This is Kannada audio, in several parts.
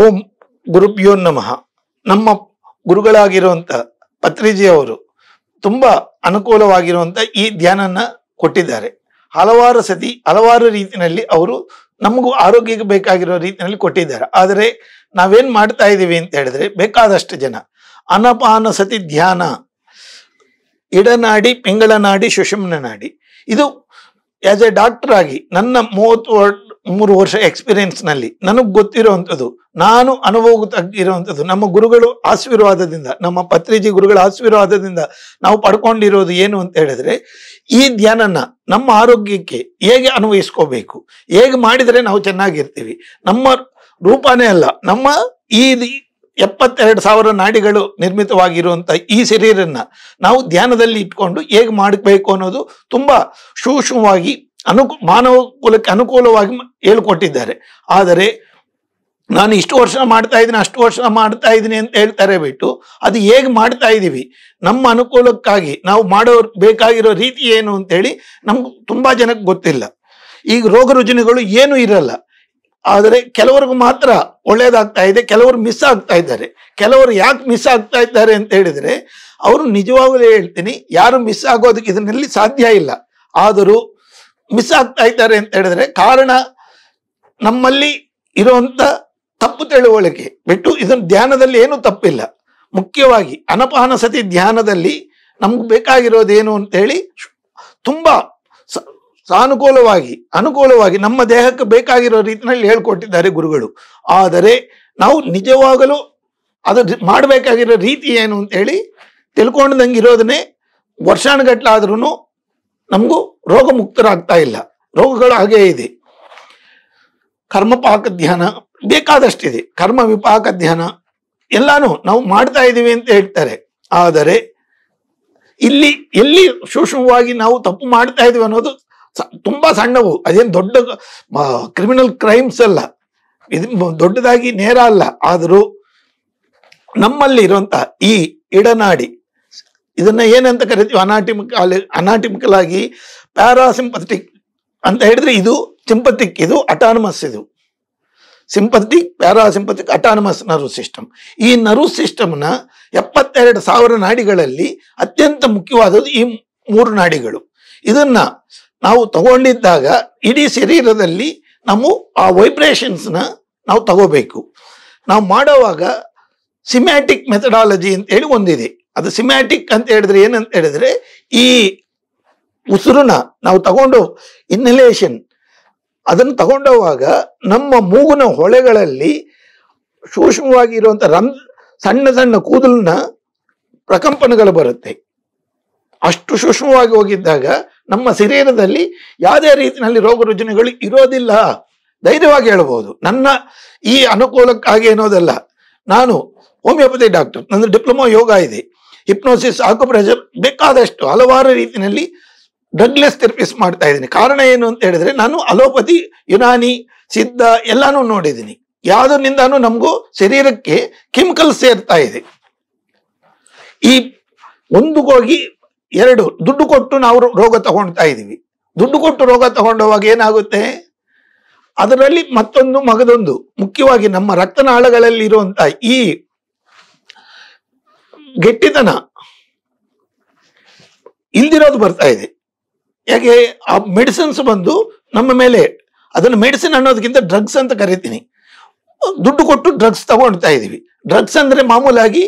ಓಂ ಗುರುಭ್ಯೋ ನಮಃ ನಮ್ಮ ಗುರುಗಳಾಗಿರುವಂತ ಅವರು ತುಂಬಾ ಅನುಕೂಲವಾಗಿರುವಂತ ಈ ಧ್ಯಾನನ ಕೊಟ್ಟಿದ್ದಾರೆ ಹಲವಾರು ಸತಿ ಹಲವಾರು ರೀತಿಯಲ್ಲಿ ಅವರು ನಮಗೂ ಆರೋಗ್ಯಕ್ಕೆ ಬೇಕಾಗಿರೋ ರೀತಿಯಲ್ಲಿ ಕೊಟ್ಟಿದ್ದಾರೆ ಆದರೆ ನಾವೇನ್ ಮಾಡ್ತಾ ಇದ್ದೀವಿ ಅಂತ ಹೇಳಿದ್ರೆ ಬೇಕಾದಷ್ಟು ಜನ ಅನಪಾನ ಸತಿ ಧ್ಯಾನ ಇಡನಾಡಿ ಪಿಂಗಳನಾಡಿ ಸುಷುಮ್ನ ನಾಡಿ ಇದು ಆ್ಯಸ್ ಎ ಡಾಕ್ಟರ್ ಆಗಿ ನನ್ನ ಮೂವತ್ತು ಮೂರು ವರ್ಷ ಎಕ್ಸ್ಪೀರಿಯೆನ್ಸ್ನಲ್ಲಿ ನನಗೆ ಗೊತ್ತಿರುವಂಥದ್ದು ನಾನು ತಗ್ಗಿರುವಂಥದ್ದು ನಮ್ಮ ಗುರುಗಳು ಆಶೀರ್ವಾದದಿಂದ ನಮ್ಮ ಪತ್ರಿಜಿ ಗುರುಗಳ ಆಶೀರ್ವಾದದಿಂದ ನಾವು ಪಡ್ಕೊಂಡಿರೋದು ಏನು ಅಂತ ಹೇಳಿದ್ರೆ ಈ ಧ್ಯಾನನ ನಮ್ಮ ಆರೋಗ್ಯಕ್ಕೆ ಹೇಗೆ ಅನ್ವಯಿಸ್ಕೋಬೇಕು ಹೇಗೆ ಮಾಡಿದರೆ ನಾವು ಚೆನ್ನಾಗಿರ್ತೀವಿ ನಮ್ಮ ರೂಪನೇ ಅಲ್ಲ ನಮ್ಮ ಈ ಎಪ್ಪತ್ತೆರಡು ಸಾವಿರ ನಾಡಿಗಳು ನಿರ್ಮಿತವಾಗಿರುವಂಥ ಈ ಶರೀರನ್ನ ನಾವು ಧ್ಯಾನದಲ್ಲಿ ಇಟ್ಕೊಂಡು ಹೇಗೆ ಮಾಡಬೇಕು ಅನ್ನೋದು ತುಂಬ ಸೂಕ್ಷ್ಮವಾಗಿ ಅನುಕು ಮಾನವ ಕುಲಕ್ಕೆ ಅನುಕೂಲವಾಗಿ ಹೇಳ್ಕೊಟ್ಟಿದ್ದಾರೆ ಆದರೆ ನಾನು ಇಷ್ಟು ವರ್ಷ ಮಾಡ್ತಾ ಇದ್ದೀನಿ ಅಷ್ಟು ವರ್ಷ ಮಾಡ್ತಾ ಇದ್ದೀನಿ ಅಂತ ಹೇಳ್ತಾರೆ ಬಿಟ್ಟು ಅದು ಹೇಗೆ ಮಾಡ್ತಾ ಇದ್ದೀವಿ ನಮ್ಮ ಅನುಕೂಲಕ್ಕಾಗಿ ನಾವು ಮಾಡೋ ಬೇಕಾಗಿರೋ ರೀತಿ ಏನು ಅಂತೇಳಿ ನಮ್ಗೆ ತುಂಬ ಜನಕ್ಕೆ ಗೊತ್ತಿಲ್ಲ ಈಗ ರೋಗ ರುಜಿನಗಳು ಏನೂ ಇರಲ್ಲ ಆದರೆ ಕೆಲವರಿಗೂ ಮಾತ್ರ ಒಳ್ಳೇದಾಗ್ತಾ ಇದೆ ಕೆಲವರು ಮಿಸ್ ಆಗ್ತಾ ಇದ್ದಾರೆ ಕೆಲವರು ಯಾಕೆ ಮಿಸ್ ಆಗ್ತಾ ಇದ್ದಾರೆ ಅಂತ ಹೇಳಿದರೆ ಅವರು ನಿಜವಾಗಲೂ ಹೇಳ್ತೀನಿ ಯಾರು ಮಿಸ್ ಆಗೋದಕ್ಕೆ ಇದರಲ್ಲಿ ಸಾಧ್ಯ ಇಲ್ಲ ಆದರೂ ಮಿಸ್ ಆಗ್ತಾ ಇದ್ದಾರೆ ಅಂತ ಹೇಳಿದ್ರೆ ಕಾರಣ ನಮ್ಮಲ್ಲಿ ಇರುವಂತ ತಪ್ಪು ತಿಳುವಳಿಕೆ ಬಿಟ್ಟು ಇದನ್ನು ಧ್ಯಾನದಲ್ಲಿ ಏನೂ ತಪ್ಪಿಲ್ಲ ಮುಖ್ಯವಾಗಿ ಅನಪಾನಸತಿ ಸತಿ ಧ್ಯಾನದಲ್ಲಿ ನಮ್ಗೆ ಬೇಕಾಗಿರೋದೇನು ಅಂತೇಳಿ ತುಂಬ ಸಾನುಕೂಲವಾಗಿ ಅನುಕೂಲವಾಗಿ ನಮ್ಮ ದೇಹಕ್ಕೆ ಬೇಕಾಗಿರೋ ರೀತಿಯಲ್ಲಿ ಹೇಳ್ಕೊಟ್ಟಿದ್ದಾರೆ ಗುರುಗಳು ಆದರೆ ನಾವು ನಿಜವಾಗಲೂ ಅದು ಮಾಡಬೇಕಾಗಿರೋ ರೀತಿ ಏನು ಅಂತೇಳಿ ತಿಳ್ಕೊಂಡಂಗೆ ಇರೋದನ್ನೇ ವರ್ಷಾನುಗಟ್ಟಲಾದ್ರೂ ನಮಗೂ ರೋಗ ಮುಕ್ತರಾಗ್ತಾ ಇಲ್ಲ ರೋಗಗಳು ಹಾಗೇ ಇದೆ ಕರ್ಮಪಾಕ ಧ್ಯಾನ ಬೇಕಾದಷ್ಟಿದೆ ಕರ್ಮ ವಿಪಾಕ ಧ್ಯಾನ ಎಲ್ಲಾನು ನಾವು ಮಾಡ್ತಾ ಇದ್ದೀವಿ ಅಂತ ಹೇಳ್ತಾರೆ ಆದರೆ ಇಲ್ಲಿ ಎಲ್ಲಿ ಸೂಕ್ಷ್ಮವಾಗಿ ನಾವು ತಪ್ಪು ಮಾಡ್ತಾ ಇದೀವಿ ಅನ್ನೋದು ತುಂಬಾ ಸಣ್ಣವು ಅದೇನು ದೊಡ್ಡ ಕ್ರಿಮಿನಲ್ ಕ್ರೈಮ್ಸ್ ಅಲ್ಲ ಇದು ದೊಡ್ಡದಾಗಿ ನೇರ ಅಲ್ಲ ಆದರೂ ನಮ್ಮಲ್ಲಿ ಇರುವಂತಹ ಈ ಇಡನಾಡಿ ಇದನ್ನ ಏನಂತ ಕರಿತೀವಿ ಅನಾಟಿಮಿಕ ಅನಾಟಿಮಿಕಲ್ ಆಗಿ ಪ್ಯಾರಾಸಿಂಪಥೆಟಿಕ್ ಅಂತ ಹೇಳಿದ್ರೆ ಇದು ಸಿಂಪತಿಕ್ ಇದು ಅಟಾನಮಸ್ ಇದು sympathetic parasympathetic autonomous nerve system ಈ ನರ್ವ್ ಸಿಸ್ಟಮ್ನ ಎಪ್ಪತ್ತೆರಡು ಸಾವಿರ ನಾಡಿಗಳಲ್ಲಿ ಅತ್ಯಂತ ಮುಖ್ಯವಾದದ್ದು ಈ ಮೂರು ನಾಡಿಗಳು ಇದನ್ನ ನಾವು ತಗೊಂಡಿದ್ದಾಗ ಇಡೀ ಶರೀರದಲ್ಲಿ ನಾವು ಆ ವೈಬ್ರೇಷನ್ಸ್ನ ನಾವು ತಗೋಬೇಕು ನಾವು ಮಾಡೋವಾಗ ಸಿಮ್ಯಾಟಿಕ್ ಮೆಥಡಾಲಜಿ ಅಂತ ಹೇಳಿ ಒಂದಿದೆ ಅದು ಸಿಮ್ಯಾಟಿಕ್ ಅಂತ ಹೇಳಿದ್ರೆ ಏನಂತ ಹೇಳಿದ್ರೆ ಈ ಉಸಿರುನ ನಾವು ತಗೊಂಡು ಇನ್ನಲೇಷನ್ ಅದನ್ನು ತಗೊಂಡೋವಾಗ ನಮ್ಮ ಮೂಗಿನ ಹೊಳೆಗಳಲ್ಲಿ ಸೂಕ್ಷ್ಮವಾಗಿ ಇರುವಂಥ ಸಣ್ಣ ಸಣ್ಣ ಕೂದಲಿನ ಪ್ರಕಂಪನಗಳು ಬರುತ್ತೆ ಅಷ್ಟು ಸೂಕ್ಷ್ಮವಾಗಿ ಹೋಗಿದ್ದಾಗ ನಮ್ಮ ಶರೀರದಲ್ಲಿ ಯಾವುದೇ ರೀತಿಯಲ್ಲಿ ರೋಗ ರುಜಿನಗಳು ಇರೋದಿಲ್ಲ ಧೈರ್ಯವಾಗಿ ಹೇಳ್ಬೋದು ನನ್ನ ಈ ಅನುಕೂಲಕ್ಕಾಗಿ ಏನೋದಲ್ಲ ನಾನು ಹೋಮಿಯೋಪತಿ ಡಾಕ್ಟರ್ ನಂದು ಡಿಪ್ಲೊಮಾ ಯೋಗ ಇದೆ ಹಿಪ್ನೋಸಿಸ್ ಆಕುಪ್ರೆಷರ್ ಬೇಕಾದಷ್ಟು ಹಲವಾರು ರೀತಿಯಲ್ಲಿ ಡ್ರಗ್ಲೆಸ್ ಥೆರಪಿಸ್ ಮಾಡ್ತಾ ಇದ್ದೀನಿ ಕಾರಣ ಏನು ಅಂತ ಹೇಳಿದ್ರೆ ನಾನು ಅಲೋಪತಿ ಯುನಾನಿ ಸಿದ್ಧ ಎಲ್ಲಾನು ನೋಡಿದ್ದೀನಿ ಯಾವುದರಿಂದಾನು ನಮಗೂ ಶರೀರಕ್ಕೆ ಕೆಮಿಕಲ್ ಸೇರ್ತಾ ಇದೆ ಈ ಹೋಗಿ ಎರಡು ದುಡ್ಡು ಕೊಟ್ಟು ನಾವು ರೋಗ ತಗೊಳ್ತಾ ಇದ್ದೀವಿ ದುಡ್ಡು ಕೊಟ್ಟು ರೋಗ ತಗೊಂಡವಾಗ ಏನಾಗುತ್ತೆ ಅದರಲ್ಲಿ ಮತ್ತೊಂದು ಮಗದೊಂದು ಮುಖ್ಯವಾಗಿ ನಮ್ಮ ರಕ್ತನಾಳಗಳಲ್ಲಿ ಇರುವಂತ ಈ ಗೆಟ್ಟಿತನ ಇಲ್ದಿರೋದು ಬರ್ತಾ ಇದೆ ಯಾಕೆ ಆ ಮೆಡಿಸಿನ್ಸ್ ಬಂದು ನಮ್ಮ ಮೇಲೆ ಅದನ್ನು ಮೆಡಿಸಿನ್ ಅನ್ನೋದಕ್ಕಿಂತ ಡ್ರಗ್ಸ್ ಅಂತ ಕರಿತೀನಿ ದುಡ್ಡು ಕೊಟ್ಟು ಡ್ರಗ್ಸ್ ತಗೊಳ್ತಾ ಇದೀವಿ ಡ್ರಗ್ಸ್ ಅಂದ್ರೆ ಮಾಮೂಲಾಗಿ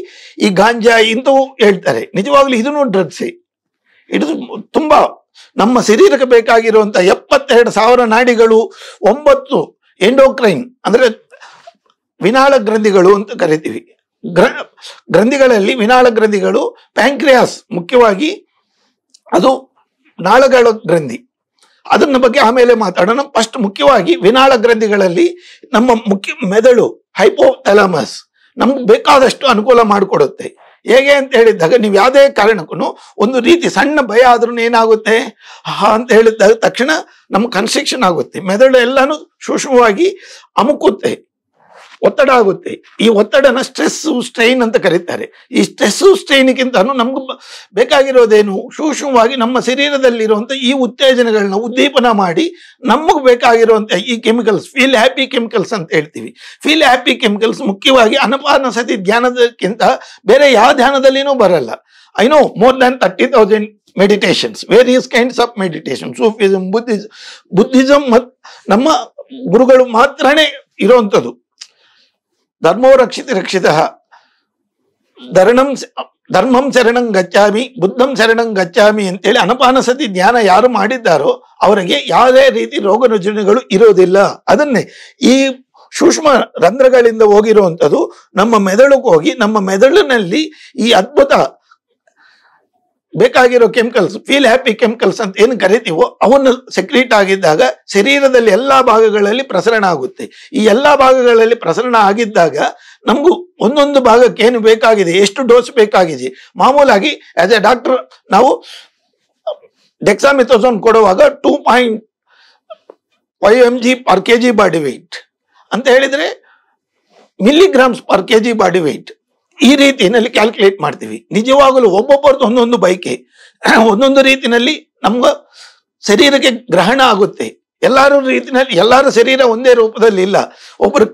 ಈ ಗಾಂಜಾ ಇಂಥವು ಹೇಳ್ತಾರೆ ನಿಜವಾಗ್ಲೂ ಇದನ್ನು ಡ್ರಗ್ಸೇ ಇದು ತುಂಬಾ ನಮ್ಮ ಶರೀರಕ್ಕೆ ಬೇಕಾಗಿರುವಂತಹ ಎಪ್ಪತ್ತೆರಡು ಸಾವಿರ ನಾಡಿಗಳು ಒಂಬತ್ತು ಎಂಡೋಕ್ರೈನ್ ಅಂದ್ರೆ ವಿನಾಳ ಗ್ರಂಥಿಗಳು ಅಂತ ಕರಿತೀವಿ ಗ್ರ ಗ್ರಂಥಿಗಳಲ್ಲಿ ವಿನಾಳ ಗ್ರಂಥಿಗಳು ಪ್ಯಾಂಕ್ರಿಯಾಸ್ ಮುಖ್ಯವಾಗಿ ಅದು ನಾಳಗಳ ಗ್ರಂಥಿ ಅದನ್ನ ಬಗ್ಗೆ ಆಮೇಲೆ ಮಾತಾಡೋಣ ಫಸ್ಟ್ ಮುಖ್ಯವಾಗಿ ವಿನಾಳ ಗ್ರಂಥಿಗಳಲ್ಲಿ ನಮ್ಮ ಮುಖ್ಯ ಮೆದುಳು ಹೈಪೋಥಲಾಮಸ್ ನಮ್ಗೆ ಬೇಕಾದಷ್ಟು ಅನುಕೂಲ ಮಾಡಿಕೊಡುತ್ತೆ ಹೇಗೆ ಅಂತ ಹೇಳಿದಾಗ ನೀವು ಯಾವುದೇ ಕಾರಣಕ್ಕೂ ಒಂದು ರೀತಿ ಸಣ್ಣ ಭಯ ಆದ್ರೂ ಏನಾಗುತ್ತೆ ಹಾ ಅಂತ ಹೇಳಿದಾಗ ತಕ್ಷಣ ನಮ್ಮ ಕನ್ಸ್ಟ್ರಕ್ಷನ್ ಆಗುತ್ತೆ ಮೆದುಳು ಎಲ್ಲಾನು ಸೂಕ್ಷ್ಮವಾಗಿ ಅಮುಕುತ್ತೆ ಒತ್ತಡ ಆಗುತ್ತೆ ಈ ಒತ್ತಡನ ಸ್ಟ್ರೆಸ್ ಸ್ಟ್ರೈನ್ ಅಂತ ಕರೀತಾರೆ ಈ ಸ್ಟ್ರೆಸ್ ಸ್ಟ್ರೈನ್ಗಿಂತ ನಮ್ಗೆ ಬೇಕಾಗಿರೋದೇನು ಸೂಕ್ಷ್ಮವಾಗಿ ನಮ್ಮ ಶರೀರದಲ್ಲಿರುವಂಥ ಈ ಉತ್ತೇಜನಗಳನ್ನ ಉದ್ದೀಪನ ಮಾಡಿ ನಮಗೆ ಬೇಕಾಗಿರುವಂಥ ಈ ಕೆಮಿಕಲ್ಸ್ ಫೀಲ್ ಹ್ಯಾಪಿ ಕೆಮಿಕಲ್ಸ್ ಅಂತ ಹೇಳ್ತೀವಿ ಫೀಲ್ ಹ್ಯಾಪಿ ಕೆಮಿಕಲ್ಸ್ ಮುಖ್ಯವಾಗಿ ಅನಪಾನ ಸತಿ ಧ್ಯಾನದಕ್ಕಿಂತ ಬೇರೆ ಯಾವ ಧ್ಯಾನದಲ್ಲಿನೂ ಬರಲ್ಲ I know more than thirty thousand meditations various kinds of meditation Sufism Buddhism Buddhism ನಮ್ಮ ಗುರುಗಳು ಮಾತ್ರನೇ ಇರುವಂಥದ್ದು ಧರ್ಮೋ ರಕ್ಷಿತ ರಕ್ಷಿತ ಧರಣಂ ಧರ್ಮಂ ಶರಣಂ ಗಚ್ಚಾಮಿ ಬುದ್ಧಂ ಶರಣಂ ಗಚ್ಚಾಮಿ ಅಂತೇಳಿ ಅನಪಾನ ಸತಿ ಧ್ಯಾನ ಯಾರು ಮಾಡಿದ್ದಾರೋ ಅವರಿಗೆ ಯಾವುದೇ ರೀತಿ ರೋಗ ರುಜಿನಗಳು ಇರೋದಿಲ್ಲ ಅದನ್ನೇ ಈ ಸೂಕ್ಷ್ಮ ರಂಧ್ರಗಳಿಂದ ಹೋಗಿರುವಂಥದ್ದು ನಮ್ಮ ಮೆದುಳುಗೋಗಿ ಹೋಗಿ ನಮ್ಮ ಮೆದುಳಿನಲ್ಲಿ ಈ ಅದ್ಭುತ ಬೇಕಾಗಿರೋ ಕೆಮಿಕಲ್ಸ್ ಫೀಲ್ ಹ್ಯಾಪಿ ಕೆಮಿಕಲ್ಸ್ ಅಂತ ಏನು ಕರಿತೀವೋ ಅವನ್ನು ಸೆಕ್ರೀಟ್ ಆಗಿದ್ದಾಗ ಶರೀರದಲ್ಲಿ ಎಲ್ಲ ಭಾಗಗಳಲ್ಲಿ ಪ್ರಸರಣ ಆಗುತ್ತೆ ಈ ಎಲ್ಲ ಭಾಗಗಳಲ್ಲಿ ಪ್ರಸರಣ ಆಗಿದ್ದಾಗ ನಮಗೂ ಒಂದೊಂದು ಭಾಗಕ್ಕೆ ಏನು ಬೇಕಾಗಿದೆ ಎಷ್ಟು ಡೋಸ್ ಬೇಕಾಗಿದೆ ಮಾಮೂಲಾಗಿ ಆ್ಯಸ್ ಎ ಡಾಕ್ಟರ್ ನಾವು ಡೆಕ್ಸಾಮಿಥೋಸೋನ್ ಕೊಡುವಾಗ two point five M G per K G body weight ಅಂತ ಹೇಳಿದರೆ milligrams per K G body weight ಈ ರೀತಿಯಲ್ಲಿ ಕ್ಯಾಲ್ಕುಲೇಟ್ ಮಾಡ್ತೀವಿ ನಿಜವಾಗಲೂ ಒಬ್ಬೊಬ್ಬರದ್ದು ಒಂದೊಂದು ಬೈಕೆ ಒಂದೊಂದು ರೀತಿಯಲ್ಲಿ ನಮ್ಗ ಶರೀರಕ್ಕೆ ಗ್ರಹಣ ಆಗುತ್ತೆ ಎಲ್ಲಾರು ರೀತಿಯಲ್ಲಿ ಎಲ್ಲರ ಶರೀರ ಒಂದೇ ರೂಪದಲ್ಲಿ ಇಲ್ಲ ಒಬ್ಬರು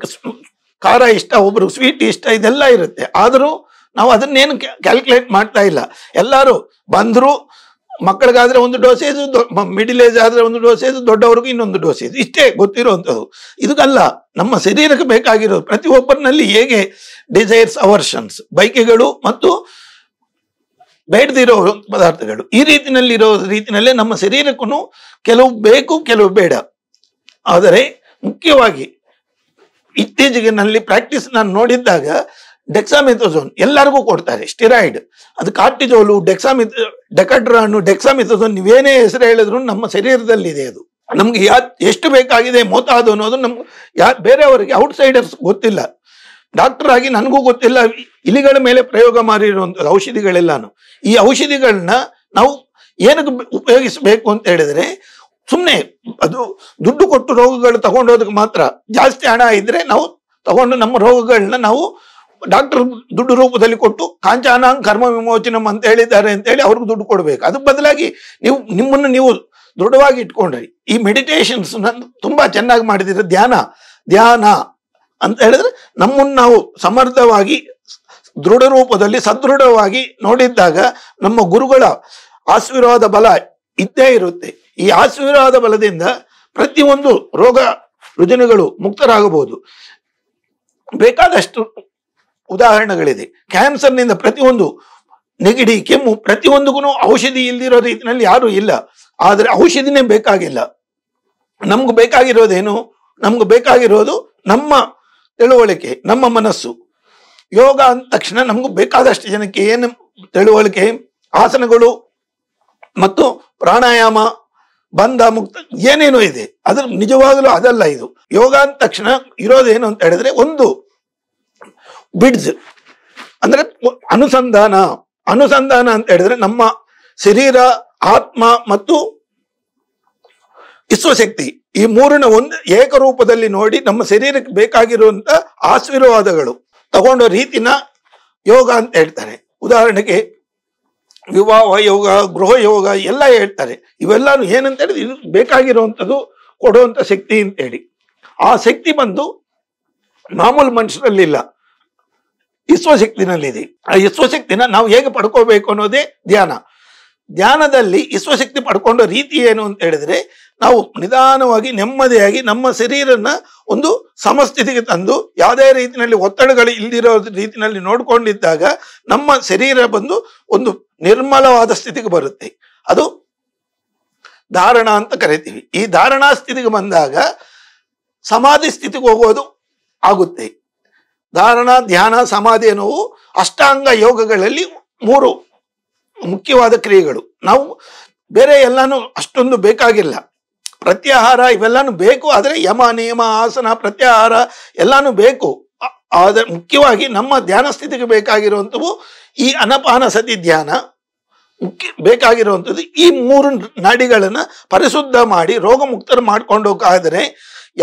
ಖಾರ ಇಷ್ಟ ಒಬ್ಬರು ಸ್ವೀಟ್ ಇಷ್ಟ ಇದೆಲ್ಲ ಇರುತ್ತೆ ಆದರೂ ನಾವು ಅದನ್ನೇನು ಕ್ಯಾಲ್ಕುಲೇಟ್ ಮಾಡ್ತಾ ಇಲ್ಲ ಎಲ್ಲರೂ ಬಂದರೂ ಮಕ್ಕಳಿಗಾದ್ರೆ ಒಂದು ಡೋಸೇಜ್ ಮಿಡಿಲ್ ಏಜ್ ಆದರೆ ಒಂದು ಡೋಸೇಜ್ ದೊಡ್ಡವ್ರಿಗೂ ಇನ್ನೊಂದು ಡೋಸೇಜ್ ಇಷ್ಟೇ ಗೊತ್ತಿರುವಂಥದ್ದು ಇದಕ್ಕಲ್ಲ ನಮ್ಮ ಶರೀರಕ್ಕೆ ಬೇಕಾಗಿರೋದು ಪ್ರತಿಯೊಬ್ಬರಿನಲ್ಲಿ ಹೇಗೆ ಡಿಸೈರ್ಸ್ ಅವರ್ಷನ್ಸ್ ಬೈಕೆಗಳು ಮತ್ತು ಬೇಡದಿರೋ ಪದಾರ್ಥಗಳು ಈ ಇರೋ ರೀತಿಯಲ್ಲೇ ನಮ್ಮ ಶರೀರಕ್ಕೂ ಕೆಲವು ಬೇಕು ಕೆಲವು ಬೇಡ ಆದರೆ ಮುಖ್ಯವಾಗಿ ಇತ್ತೀಚೆಗೆ ನಲ್ಲಿ ಪ್ರಾಕ್ಟೀಸ್ ನಾನು ನೋಡಿದ್ದಾಗ ಡೆಕ್ಸಾಮಿಥೋಸೋನ್ ಎಲ್ಲರಿಗೂ ಕೊಡ್ತಾರೆ ಸ್ಟಿರಾಯ್ಡ್ ಅದು ಕಾರ್ಟಿಜೋಲು ಡೆಕ್ಸಾಮಿತ್ ಡೆಕಡ್ರಾನು ಡೆಕ್ಸಾಮಿಥೋಸೋನ್ ನೀವೇನೇ ಹೆಸರು ಹೇಳಿದ್ರು ನಮ್ಮ ಶರೀರದಲ್ಲಿದೆ ಅದು ನಮ್ಗೆ ಯಾ ಎಷ್ಟು ಬೇಕಾಗಿದೆ ಮೋತ ಅದು ಅನ್ನೋದು ನಮ್ಗೆ ಯಾ ಬೇರೆಯವರಿಗೆ ಔಟ್ಸೈಡರ್ಸ್ ಗೊತ್ತಿಲ್ಲ ಡಾಕ್ಟರ್ ಆಗಿ ನನಗೂ ಗೊತ್ತಿಲ್ಲ ಇಲಿಗಳ ಮೇಲೆ ಪ್ರಯೋಗ ಮಾಡಿರುವಂಥ ಔಷಧಿಗಳೆಲ್ಲಾನು ಈ ಔಷಧಿಗಳನ್ನ ನಾವು ಏನಕ್ಕೆ ಉಪಯೋಗಿಸಬೇಕು ಅಂತ ಹೇಳಿದ್ರೆ ಸುಮ್ಮನೆ ಅದು ದುಡ್ಡು ಕೊಟ್ಟು ರೋಗಗಳು ತಗೊಂಡೋದಕ್ಕೆ ಮಾತ್ರ ಜಾಸ್ತಿ ಹಣ ಇದ್ರೆ ನಾವು ತಗೊಂಡು ನಮ್ಮ ರೋಗಗಳನ್ನ ನಾವು ಡಾಕ್ಟರ್ ದುಡ್ಡು ರೂಪದಲ್ಲಿ ಕೊಟ್ಟು ಕಾಂಚಾನಾಂಗ್ ಕರ್ಮ ವಿಮೋಚನಂ ಅಂತ ಹೇಳಿದ್ದಾರೆ ಅಂತ ಹೇಳಿ ಅವ್ರಿಗೆ ದುಡ್ಡು ಕೊಡಬೇಕು ಅದ್ರ ಬದಲಾಗಿ ನೀವು ನಿಮ್ಮನ್ನು ನೀವು ದೃಢವಾಗಿ ಇಟ್ಕೊಂಡ್ರಿ ಈ ಮೆಡಿಟೇಷನ್ಸ್ ನಾನು ತುಂಬಾ ಚೆನ್ನಾಗಿ ಮಾಡಿದಿರ ಧ್ಯಾನ ಧ್ಯಾನ ಅಂತ ಹೇಳಿದ್ರೆ ನಮ್ಮನ್ನು ನಾವು ಸಮರ್ಥವಾಗಿ ದೃಢ ರೂಪದಲ್ಲಿ ಸದೃಢವಾಗಿ ನೋಡಿದ್ದಾಗ ನಮ್ಮ ಗುರುಗಳ ಆಶೀರ್ವಾದ ಬಲ ಇದ್ದೇ ಇರುತ್ತೆ ಈ ಆಶೀರ್ವಾದ ಬಲದಿಂದ ಪ್ರತಿಯೊಂದು ರೋಗ ರುಜಿನಗಳು ಮುಕ್ತರಾಗಬಹುದು ಬೇಕಾದಷ್ಟು ಉದಾಹರಣೆಗಳಿದೆ ಕ್ಯಾನ್ಸರ್ನಿಂದ ಪ್ರತಿಯೊಂದು ನೆಗಡಿ ಕೆಮ್ಮು ಪ್ರತಿಯೊಂದಕ್ಕೂ ಔಷಧಿ ಇಲ್ದಿರೋ ರೀತಿಯಲ್ಲಿ ಯಾರೂ ಇಲ್ಲ ಆದರೆ ಔಷಧಿನೇ ಬೇಕಾಗಿಲ್ಲ ನಮ್ಗೆ ಬೇಕಾಗಿರೋದೇನು ನಮ್ಗೆ ಬೇಕಾಗಿರೋದು ನಮ್ಮ ತಿಳುವಳಿಕೆ ನಮ್ಮ ಮನಸ್ಸು ಯೋಗ ಅಂದ ತಕ್ಷಣ ನಮಗೂ ಬೇಕಾದಷ್ಟು ಜನಕ್ಕೆ ಏನು ತಿಳುವಳಿಕೆ ಆಸನಗಳು ಮತ್ತು ಪ್ರಾಣಾಯಾಮ ಬಂಧ ಮುಕ್ತ ಏನೇನೋ ಇದೆ ಅದ್ರ ನಿಜವಾಗಲೂ ಅದಲ್ಲ ಇದು ಯೋಗ ಅಂದ ತಕ್ಷಣ ಇರೋದೇನು ಅಂತ ಹೇಳಿದ್ರೆ ಒಂದು ಬಿಡ್ಸ್ ಅಂದ್ರೆ ಅನುಸಂಧಾನ ಅನುಸಂಧಾನ ಅಂತ ಹೇಳಿದ್ರೆ ನಮ್ಮ ಶರೀರ ಆತ್ಮ ಮತ್ತು ವಿಶ್ವಶಕ್ತಿ ಈ ಮೂರನ್ನ ಒಂದು ಏಕರೂಪದಲ್ಲಿ ನೋಡಿ ನಮ್ಮ ಶರೀರಕ್ಕೆ ಬೇಕಾಗಿರುವಂತ ಆಶೀರ್ವಾದಗಳು ತಗೊಂಡ ರೀತಿನ ಯೋಗ ಅಂತ ಹೇಳ್ತಾರೆ ಉದಾಹರಣೆಗೆ ವಿವಾಹ ಯೋಗ ಗೃಹ ಯೋಗ ಎಲ್ಲ ಹೇಳ್ತಾರೆ ಇವೆಲ್ಲಾನು ಏನಂತ ಹೇಳಿದ್ರೆ ಇದು ಬೇಕಾಗಿರುವಂಥದ್ದು ಕೊಡುವಂತ ಶಕ್ತಿ ಅಂತ ಹೇಳಿ ಆ ಶಕ್ತಿ ಬಂದು ಮಾಮೂಲು ಮನುಷ್ಯರಲ್ಲಿಲ್ಲ ವಿಶ್ವಶಕ್ತಿನಲ್ಲಿದೆ ಆ ಶಕ್ತಿನ ನಾವು ಹೇಗೆ ಪಡ್ಕೋಬೇಕು ಅನ್ನೋದೇ ಧ್ಯಾನ ಧ್ಯಾನದಲ್ಲಿ ವಿಶ್ವಶಕ್ತಿ ಪಡ್ಕೊಂಡ ರೀತಿ ಏನು ಅಂತ ಹೇಳಿದ್ರೆ ನಾವು ನಿಧಾನವಾಗಿ ನೆಮ್ಮದಿಯಾಗಿ ನಮ್ಮ ಶರೀರನ ಒಂದು ಸಮಸ್ಥಿತಿಗೆ ತಂದು ಯಾವುದೇ ರೀತಿಯಲ್ಲಿ ಒತ್ತಡಗಳು ಇಲ್ದಿರೋ ರೀತಿಯಲ್ಲಿ ನೋಡಿಕೊಂಡಿದ್ದಾಗ ನಮ್ಮ ಶರೀರ ಬಂದು ಒಂದು ನಿರ್ಮಲವಾದ ಸ್ಥಿತಿಗೆ ಬರುತ್ತೆ ಅದು ಧಾರಣ ಅಂತ ಕರಿತೀವಿ ಈ ಧಾರಣಾ ಸ್ಥಿತಿಗೆ ಬಂದಾಗ ಸಮಾಧಿ ಸ್ಥಿತಿಗೆ ಹೋಗೋದು ಆಗುತ್ತೆ ಧಾರಣ ಧ್ಯಾನ ಸಮಾಧಿ ಅನ್ನೋವು ಅಷ್ಟಾಂಗ ಯೋಗಗಳಲ್ಲಿ ಮೂರು ಮುಖ್ಯವಾದ ಕ್ರಿಯೆಗಳು ನಾವು ಬೇರೆ ಎಲ್ಲಾನು ಅಷ್ಟೊಂದು ಬೇಕಾಗಿಲ್ಲ ಪ್ರತ್ಯಾಹಾರ ಇವೆಲ್ಲಾನು ಬೇಕು ಆದರೆ ಯಮ ನಿಯಮ ಆಸನ ಪ್ರತ್ಯಾಹಾರ ಎಲ್ಲಾನು ಬೇಕು ಆದರೆ ಮುಖ್ಯವಾಗಿ ನಮ್ಮ ಧ್ಯಾನ ಸ್ಥಿತಿಗೆ ಬೇಕಾಗಿರುವಂಥವು ಈ ಅನಪಾನ ಸತಿ ಧ್ಯಾನ ಮುಖ್ಯ ಬೇಕಾಗಿರುವಂಥದ್ದು ಈ ಮೂರು ನಾಡಿಗಳನ್ನು ಪರಿಶುದ್ಧ ಮಾಡಿ ರೋಗ ಮುಕ್ತರು ಆದರೆ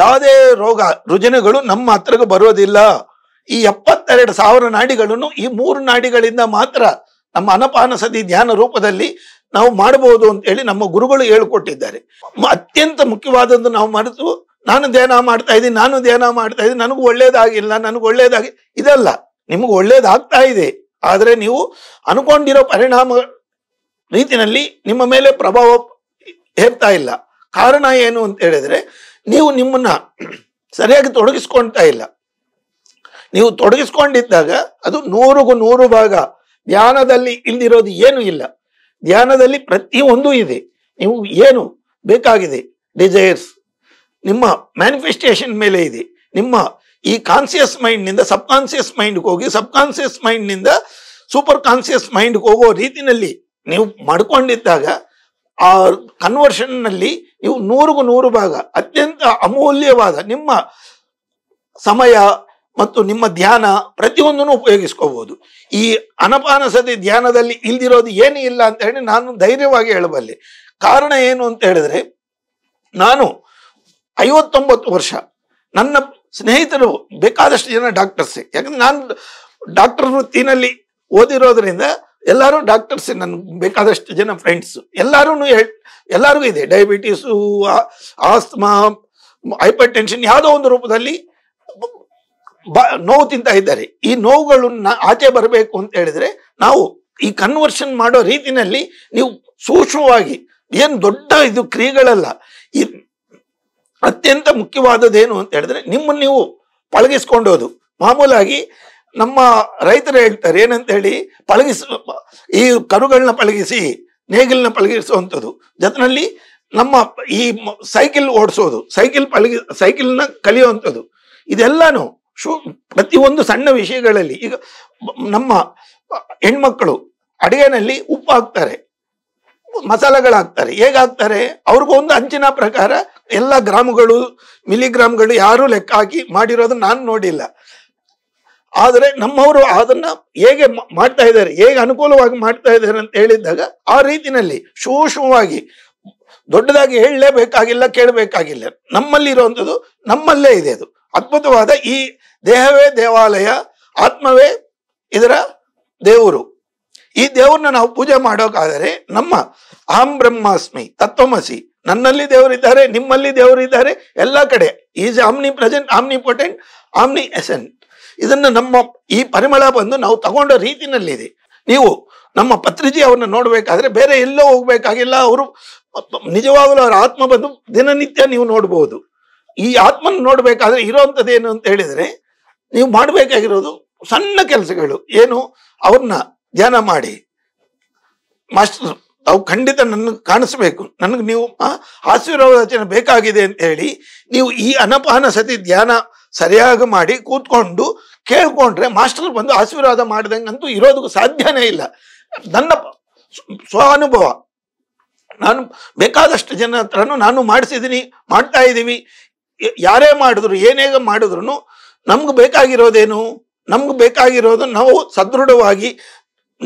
ಯಾವುದೇ ರೋಗ ರುಜಿನಗಳು ನಮ್ಮ ಹತ್ರಕ್ಕೆ ಬರೋದಿಲ್ಲ ಈ ಎಪ್ಪತ್ತೆರಡು ಸಾವಿರ ನಾಡಿಗಳನ್ನು ಈ ಮೂರು ನಾಡಿಗಳಿಂದ ಮಾತ್ರ ನಮ್ಮ ಅನಪಾನ ಸತಿ ಧ್ಯಾನ ರೂಪದಲ್ಲಿ ನಾವು ಮಾಡಬಹುದು ಅಂತ ಹೇಳಿ ನಮ್ಮ ಗುರುಗಳು ಹೇಳ್ಕೊಟ್ಟಿದ್ದಾರೆ ಅತ್ಯಂತ ಮುಖ್ಯವಾದದ್ದು ನಾವು ಮರೆತು ನಾನು ಧ್ಯಾನ ಮಾಡ್ತಾ ಇದ್ದೀನಿ ನಾನು ಧ್ಯಾನ ಮಾಡ್ತಾ ಇದ್ದೀನಿ ನನಗೆ ಒಳ್ಳೇದಾಗಿಲ್ಲ ನನಗೆ ಒಳ್ಳೇದಾಗಿ ಇದಲ್ಲ ನಿಮಗೆ ಒಳ್ಳೇದಾಗ್ತಾ ಇದೆ ಆದರೆ ನೀವು ಅನ್ಕೊಂಡಿರೋ ಪರಿಣಾಮ ರೀತಿಯಲ್ಲಿ ನಿಮ್ಮ ಮೇಲೆ ಪ್ರಭಾವ ಹೇರ್ತಾ ಇಲ್ಲ ಕಾರಣ ಏನು ಅಂತ ಹೇಳಿದ್ರೆ ನೀವು ನಿಮ್ಮನ್ನ ಸರಿಯಾಗಿ ತೊಡಗಿಸ್ಕೊಳ್ತಾ ಇಲ್ಲ ನೀವು ತೊಡಗಿಸ್ಕೊಂಡಿದ್ದಾಗ ಅದು ನೂರಿಗೂ ನೂರು ಭಾಗ ಧ್ಯಾನದಲ್ಲಿ ಇಲ್ದಿರೋದು ಏನು ಇಲ್ಲ ಧ್ಯಾನದಲ್ಲಿ ಒಂದು ಇದೆ ನೀವು ಏನು ಬೇಕಾಗಿದೆ ಡಿಸೈರ್ಸ್ ನಿಮ್ಮ ಮ್ಯಾನಿಫೆಸ್ಟೇಷನ್ ಮೇಲೆ ಇದೆ ನಿಮ್ಮ ಈ ಕಾನ್ಸಿಯಸ್ ಮೈಂಡ್ನಿಂದ ಸಬ್ ಕಾನ್ಸಿಯಸ್ ಮೈಂಡ್ಗೆ ಹೋಗಿ ಸಬ್ ಕಾನ್ಸಿಯಸ್ ಮೈಂಡ್ನಿಂದ ಸೂಪರ್ ಕಾನ್ಸಿಯಸ್ ಮೈಂಡ್ಗೆ ಹೋಗೋ ರೀತಿನಲ್ಲಿ ನೀವು ಮಾಡ್ಕೊಂಡಿದ್ದಾಗ ಆ ಕನ್ವರ್ಷನ್ನಲ್ಲಿ ನೀವು ನೂರಿಗೂ ನೂರು ಭಾಗ ಅತ್ಯಂತ ಅಮೂಲ್ಯವಾದ ನಿಮ್ಮ ಸಮಯ ಮತ್ತು ನಿಮ್ಮ ಧ್ಯಾನ ಪ್ರತಿಯೊಂದನ್ನು ಉಪಯೋಗಿಸ್ಕೋಬಹುದು ಈ ಅನಪಾನಸತಿ ಧ್ಯಾನದಲ್ಲಿ ಇಲ್ದಿರೋದು ಏನೂ ಇಲ್ಲ ಅಂತ ಹೇಳಿ ನಾನು ಧೈರ್ಯವಾಗಿ ಹೇಳಬಲ್ಲೆ ಕಾರಣ ಏನು ಅಂತ ಹೇಳಿದ್ರೆ ನಾನು ಐವತ್ತೊಂಬತ್ತು ವರ್ಷ ನನ್ನ ಸ್ನೇಹಿತರು ಬೇಕಾದಷ್ಟು ಜನ ಡಾಕ್ಟರ್ಸೇ ಯಾಕಂದ್ರೆ ನಾನು ಡಾಕ್ಟರ್ ವೃತ್ತಿನಲ್ಲಿ ಓದಿರೋದ್ರಿಂದ ಎಲ್ಲರೂ ಡಾಕ್ಟರ್ಸ್ ನನ್ನ ಬೇಕಾದಷ್ಟು ಜನ ಫ್ರೆಂಡ್ಸ್ ಎಲ್ಲರೂ ಎಲ್ಲರಿಗೂ ಇದೆ ಡಯಾಬಿಟೀಸು ಆಸ್ಮಾ ಹೈಪರ್ ಟೆನ್ಷನ್ ಯಾವುದೋ ಒಂದು ರೂಪದಲ್ಲಿ ಬ ನೋವು ತಿಂತ ಇದ್ದಾರೆ ಈ ನೋವುಗಳನ್ನು ಆಚೆ ಬರಬೇಕು ಅಂತ ಹೇಳಿದ್ರೆ ನಾವು ಈ ಕನ್ವರ್ಷನ್ ಮಾಡೋ ರೀತಿನಲ್ಲಿ ನೀವು ಸೂಕ್ಷ್ಮವಾಗಿ ಏನು ದೊಡ್ಡ ಇದು ಕ್ರಿಯೆಗಳಲ್ಲ ಈ ಅತ್ಯಂತ ಮುಖ್ಯವಾದದ್ದೇನು ಅಂತ ಹೇಳಿದ್ರೆ ನಿಮ್ಮನ್ನು ನೀವು ಪಳಗಿಸ್ಕೊಂಡೋದು ಮಾಮೂಲಾಗಿ ನಮ್ಮ ರೈತರು ಹೇಳ್ತಾರೆ ಏನಂತ ಹೇಳಿ ಪಳಗಿಸ ಈ ಕರುಗಳನ್ನ ಪಳಗಿಸಿ ನೇಗಿಲನ್ನ ಪಳಗಿಸುವಂಥದ್ದು ಜೊತೆನಲ್ಲಿ ನಮ್ಮ ಈ ಸೈಕಲ್ ಓಡಿಸೋದು ಸೈಕಲ್ ಪಳಗಿ ಸೈಕಲ್ನ ಕಲಿಯುವಂಥದ್ದು ಇದೆಲ್ಲನೂ ಶು ಪ್ರತಿಯೊಂದು ಸಣ್ಣ ವಿಷಯಗಳಲ್ಲಿ ಈಗ ನಮ್ಮ ಹೆಣ್ಮಕ್ಕಳು ಅಡುಗೆನಲ್ಲಿ ಉಪ್ಪು ಹಾಕ್ತಾರೆ ಮಸಾಲೆಗಳಾಗ್ತಾರೆ ಹೇಗಾಗ್ತಾರೆ ಒಂದು ಅಂಚಿನ ಪ್ರಕಾರ ಎಲ್ಲ ಗ್ರಾಮಗಳು ಮಿಲಿಗ್ರಾಮ್ಗಳು ಯಾರು ಲೆಕ್ಕ ಹಾಕಿ ಮಾಡಿರೋದನ್ನ ನಾನು ನೋಡಿಲ್ಲ ಆದರೆ ನಮ್ಮವರು ಅದನ್ನ ಹೇಗೆ ಮಾಡ್ತಾ ಇದ್ದಾರೆ ಹೇಗೆ ಅನುಕೂಲವಾಗಿ ಮಾಡ್ತಾ ಇದ್ದಾರೆ ಅಂತ ಹೇಳಿದಾಗ ಆ ರೀತಿನಲ್ಲಿ ಸೂಕ್ಷ್ಮವಾಗಿ ದೊಡ್ಡದಾಗಿ ಹೇಳಲೇಬೇಕಾಗಿಲ್ಲ ಕೇಳಬೇಕಾಗಿಲ್ಲ ನಮ್ಮಲ್ಲಿರುವಂಥದ್ದು ನಮ್ಮಲ್ಲೇ ಇದೆ ಅದು ಅದ್ಭುತವಾದ ಈ ದೇಹವೇ ದೇವಾಲಯ ಆತ್ಮವೇ ಇದರ ದೇವರು ಈ ದೇವ್ರನ್ನ ನಾವು ಪೂಜೆ ಮಾಡೋಕಾದರೆ ನಮ್ಮ ಅಹಂ ಬ್ರಹ್ಮಾಸ್ಮಿ ತತ್ವಮಸಿ ನನ್ನಲ್ಲಿ ದೇವರಿದ್ದಾರೆ ನಿಮ್ಮಲ್ಲಿ ದೇವರಿದ್ದಾರೆ ಎಲ್ಲ ಕಡೆ is omnipresent omni important omniscient ಇದನ್ನು ನಮ್ಮ ಈ ಪರಿಮಳ ಬಂದು ನಾವು ತಗೊಂಡ ಇದೆ ನೀವು ನಮ್ಮ ಪತ್ರಿಜಿ ಅವ್ರನ್ನ ನೋಡಬೇಕಾದ್ರೆ ಬೇರೆ ಎಲ್ಲೋ ಹೋಗ್ಬೇಕಾಗಿಲ್ಲ ಅವರು ನಿಜವಾಗಲೂ ಅವರ ಆತ್ಮ ಬಂದು ದಿನನಿತ್ಯ ನೀವು ನೋಡಬಹುದು ಈ ಆತ್ಮನ ನೋಡಬೇಕಾದ್ರೆ ಇರೋಂಥದ್ದೇನು ಏನು ಅಂತ ಹೇಳಿದರೆ ನೀವು ಮಾಡಬೇಕಾಗಿರೋದು ಸಣ್ಣ ಕೆಲಸಗಳು ಏನು ಅವ್ರನ್ನ ಧ್ಯಾನ ಮಾಡಿ ಮಾಸ್ಟರ್ ಅವು ಖಂಡಿತ ನನಗೆ ಕಾಣಿಸ್ಬೇಕು ನನಗೆ ನೀವು ಜನ ಬೇಕಾಗಿದೆ ಅಂತ ಹೇಳಿ ನೀವು ಈ ಅನಪಾನ ಸತಿ ಧ್ಯಾನ ಸರಿಯಾಗಿ ಮಾಡಿ ಕೂತ್ಕೊಂಡು ಕೇಳ್ಕೊಂಡ್ರೆ ಮಾಸ್ಟರ್ ಬಂದು ಆಶೀರ್ವಾದ ಮಾಡ್ದಂಗಂತೂ ಇರೋದಕ್ಕೂ ಸಾಧ್ಯನೇ ಇಲ್ಲ ನನ್ನ ಸ್ವ ಅನುಭವ ನಾನು ಬೇಕಾದಷ್ಟು ಜನ ಹತ್ರನೂ ನಾನು ಮಾಡಿಸಿದ್ದೀನಿ ಮಾಡ್ತಾ ಇದ್ದೀವಿ ಯಾರೇ ಮಾಡಿದ್ರು ಏನೇಗ ಮಾಡಿದ್ರು ನಮ್ಗೆ ಬೇಕಾಗಿರೋದೇನು ನಮ್ಗೆ ಬೇಕಾಗಿರೋದು ನಾವು ಸದೃಢವಾಗಿ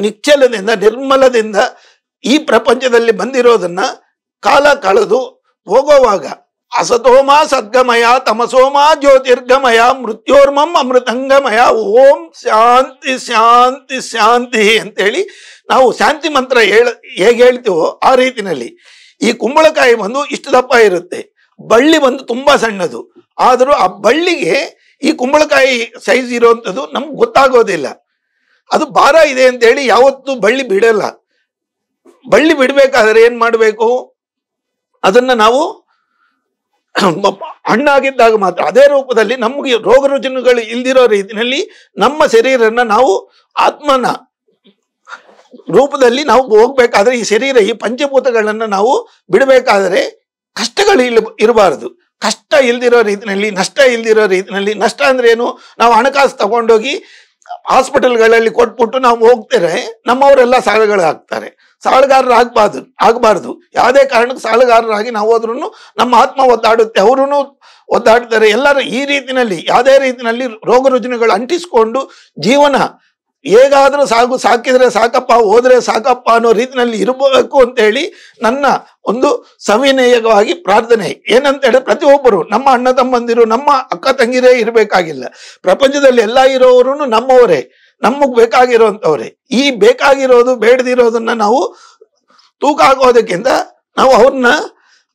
ನಿಚ್ಚಲದಿಂದ ನಿರ್ಮಲದಿಂದ ಈ ಪ್ರಪಂಚದಲ್ಲಿ ಬಂದಿರೋದನ್ನ ಕಾಲ ಕಳೆದು ಹೋಗೋವಾಗ ಅಸತೋಮ ಸದ್ಗಮಯ ತಮಸೋಮ ಜ್ಯೋತಿರ್ಗಮಯ ಮೃತ್ಯೋರ್ಮಂ ಅಮೃತಂಗಮಯ ಓಂ ಶಾಂತಿ ಶಾಂತಿ ಶಾಂತಿ ಅಂತೇಳಿ ನಾವು ಶಾಂತಿ ಮಂತ್ರ ಹೇಳ ಹೇಗೆ ಹೇಳ್ತೀವೋ ಆ ರೀತಿನಲ್ಲಿ ಈ ಕುಂಬಳಕಾಯಿ ಬಂದು ಇಷ್ಟು ದಪ್ಪ ಇರುತ್ತೆ ಬಳ್ಳಿ ಬಂದು ತುಂಬಾ ಸಣ್ಣದು ಆದರೂ ಆ ಬಳ್ಳಿಗೆ ಈ ಕುಂಬಳಕಾಯಿ ಸೈಜ್ ಇರುವಂಥದ್ದು ನಮ್ಗೆ ಗೊತ್ತಾಗೋದಿಲ್ಲ ಅದು ಭಾರ ಇದೆ ಅಂತೇಳಿ ಯಾವತ್ತೂ ಬಳ್ಳಿ ಬಿಡಲ್ಲ ಬಳ್ಳಿ ಬಿಡಬೇಕಾದ್ರೆ ಏನು ಮಾಡಬೇಕು ಅದನ್ನು ನಾವು ಹಣ್ಣಾಗಿದ್ದಾಗ ಮಾತ್ರ ಅದೇ ರೂಪದಲ್ಲಿ ನಮಗೆ ರೋಗ ರುಜಿನಗಳು ಇಲ್ದಿರೋ ರೀತಿಯಲ್ಲಿ ನಮ್ಮ ಶರೀರನ್ನ ನಾವು ಆತ್ಮನ ರೂಪದಲ್ಲಿ ನಾವು ಹೋಗ್ಬೇಕಾದ್ರೆ ಈ ಶರೀರ ಈ ಪಂಚಭೂತಗಳನ್ನ ನಾವು ಬಿಡಬೇಕಾದರೆ ಕಷ್ಟಗಳು ಇಲ್ಲ ಇರಬಾರದು ಕಷ್ಟ ಇಲ್ದಿರೋ ರೀತಿಯಲ್ಲಿ ನಷ್ಟ ಇಲ್ದಿರೋ ರೀತಿಯಲ್ಲಿ ನಷ್ಟ ಅಂದ್ರೆ ಏನು ನಾವು ಹಣಕಾಸು ತಗೊಂಡೋಗಿ ಹಾಸ್ಪಿಟಲ್ಗಳಲ್ಲಿ ಕೊಟ್ಬಿಟ್ಟು ನಾವು ಹೋಗ್ತೇವೆ ನಮ್ಮವರೆಲ್ಲ ಸಾಲಗಳು ಹಾಕ್ತಾರೆ ಸಾಲಗಾರರು ಆಗಬಾರ್ದು ಆಗಬಾರ್ದು ಯಾವುದೇ ಕಾರಣಕ್ಕೆ ಸಾಲಗಾರರಾಗಿ ನಾವು ಹೋದ್ರೂ ನಮ್ಮ ಆತ್ಮ ಒದ್ದಾಡುತ್ತೆ ಅವರೂ ಒದ್ದಾಡ್ತಾರೆ ಎಲ್ಲರೂ ಈ ರೀತಿಯಲ್ಲಿ ಯಾವುದೇ ರೀತಿಯಲ್ಲಿ ರೋಗ ರುಜಿನಗಳು ಅಂಟಿಸ್ಕೊಂಡು ಜೀವನ ಹೇಗಾದರೂ ಸಾಗು ಸಾಕಿದರೆ ಸಾಕಪ್ಪ ಹೋದರೆ ಸಾಕಪ್ಪ ಅನ್ನೋ ರೀತಿಯಲ್ಲಿ ಇರಬೇಕು ಅಂತ ಹೇಳಿ ನನ್ನ ಒಂದು ಸವಿನಯವಾಗಿ ಪ್ರಾರ್ಥನೆ ಏನಂತ ಹೇಳಿ ಪ್ರತಿಯೊಬ್ಬರು ನಮ್ಮ ಅಣ್ಣ ತಮ್ಮಂದಿರು ನಮ್ಮ ಅಕ್ಕ ತಂಗಿರೇ ಇರಬೇಕಾಗಿಲ್ಲ ಪ್ರಪಂಚದಲ್ಲಿ ಎಲ್ಲ ಇರೋವ್ರೂ ನಮ್ಮವರೇ ನಮಗೆ ಬೇಕಾಗಿರೋಂಥವ್ರೆ ಈ ಬೇಕಾಗಿರೋದು ಬೇಡದಿರೋದನ್ನು ನಾವು ತೂಕ ಆಗೋದಕ್ಕಿಂತ ನಾವು ಅವ್ರನ್ನ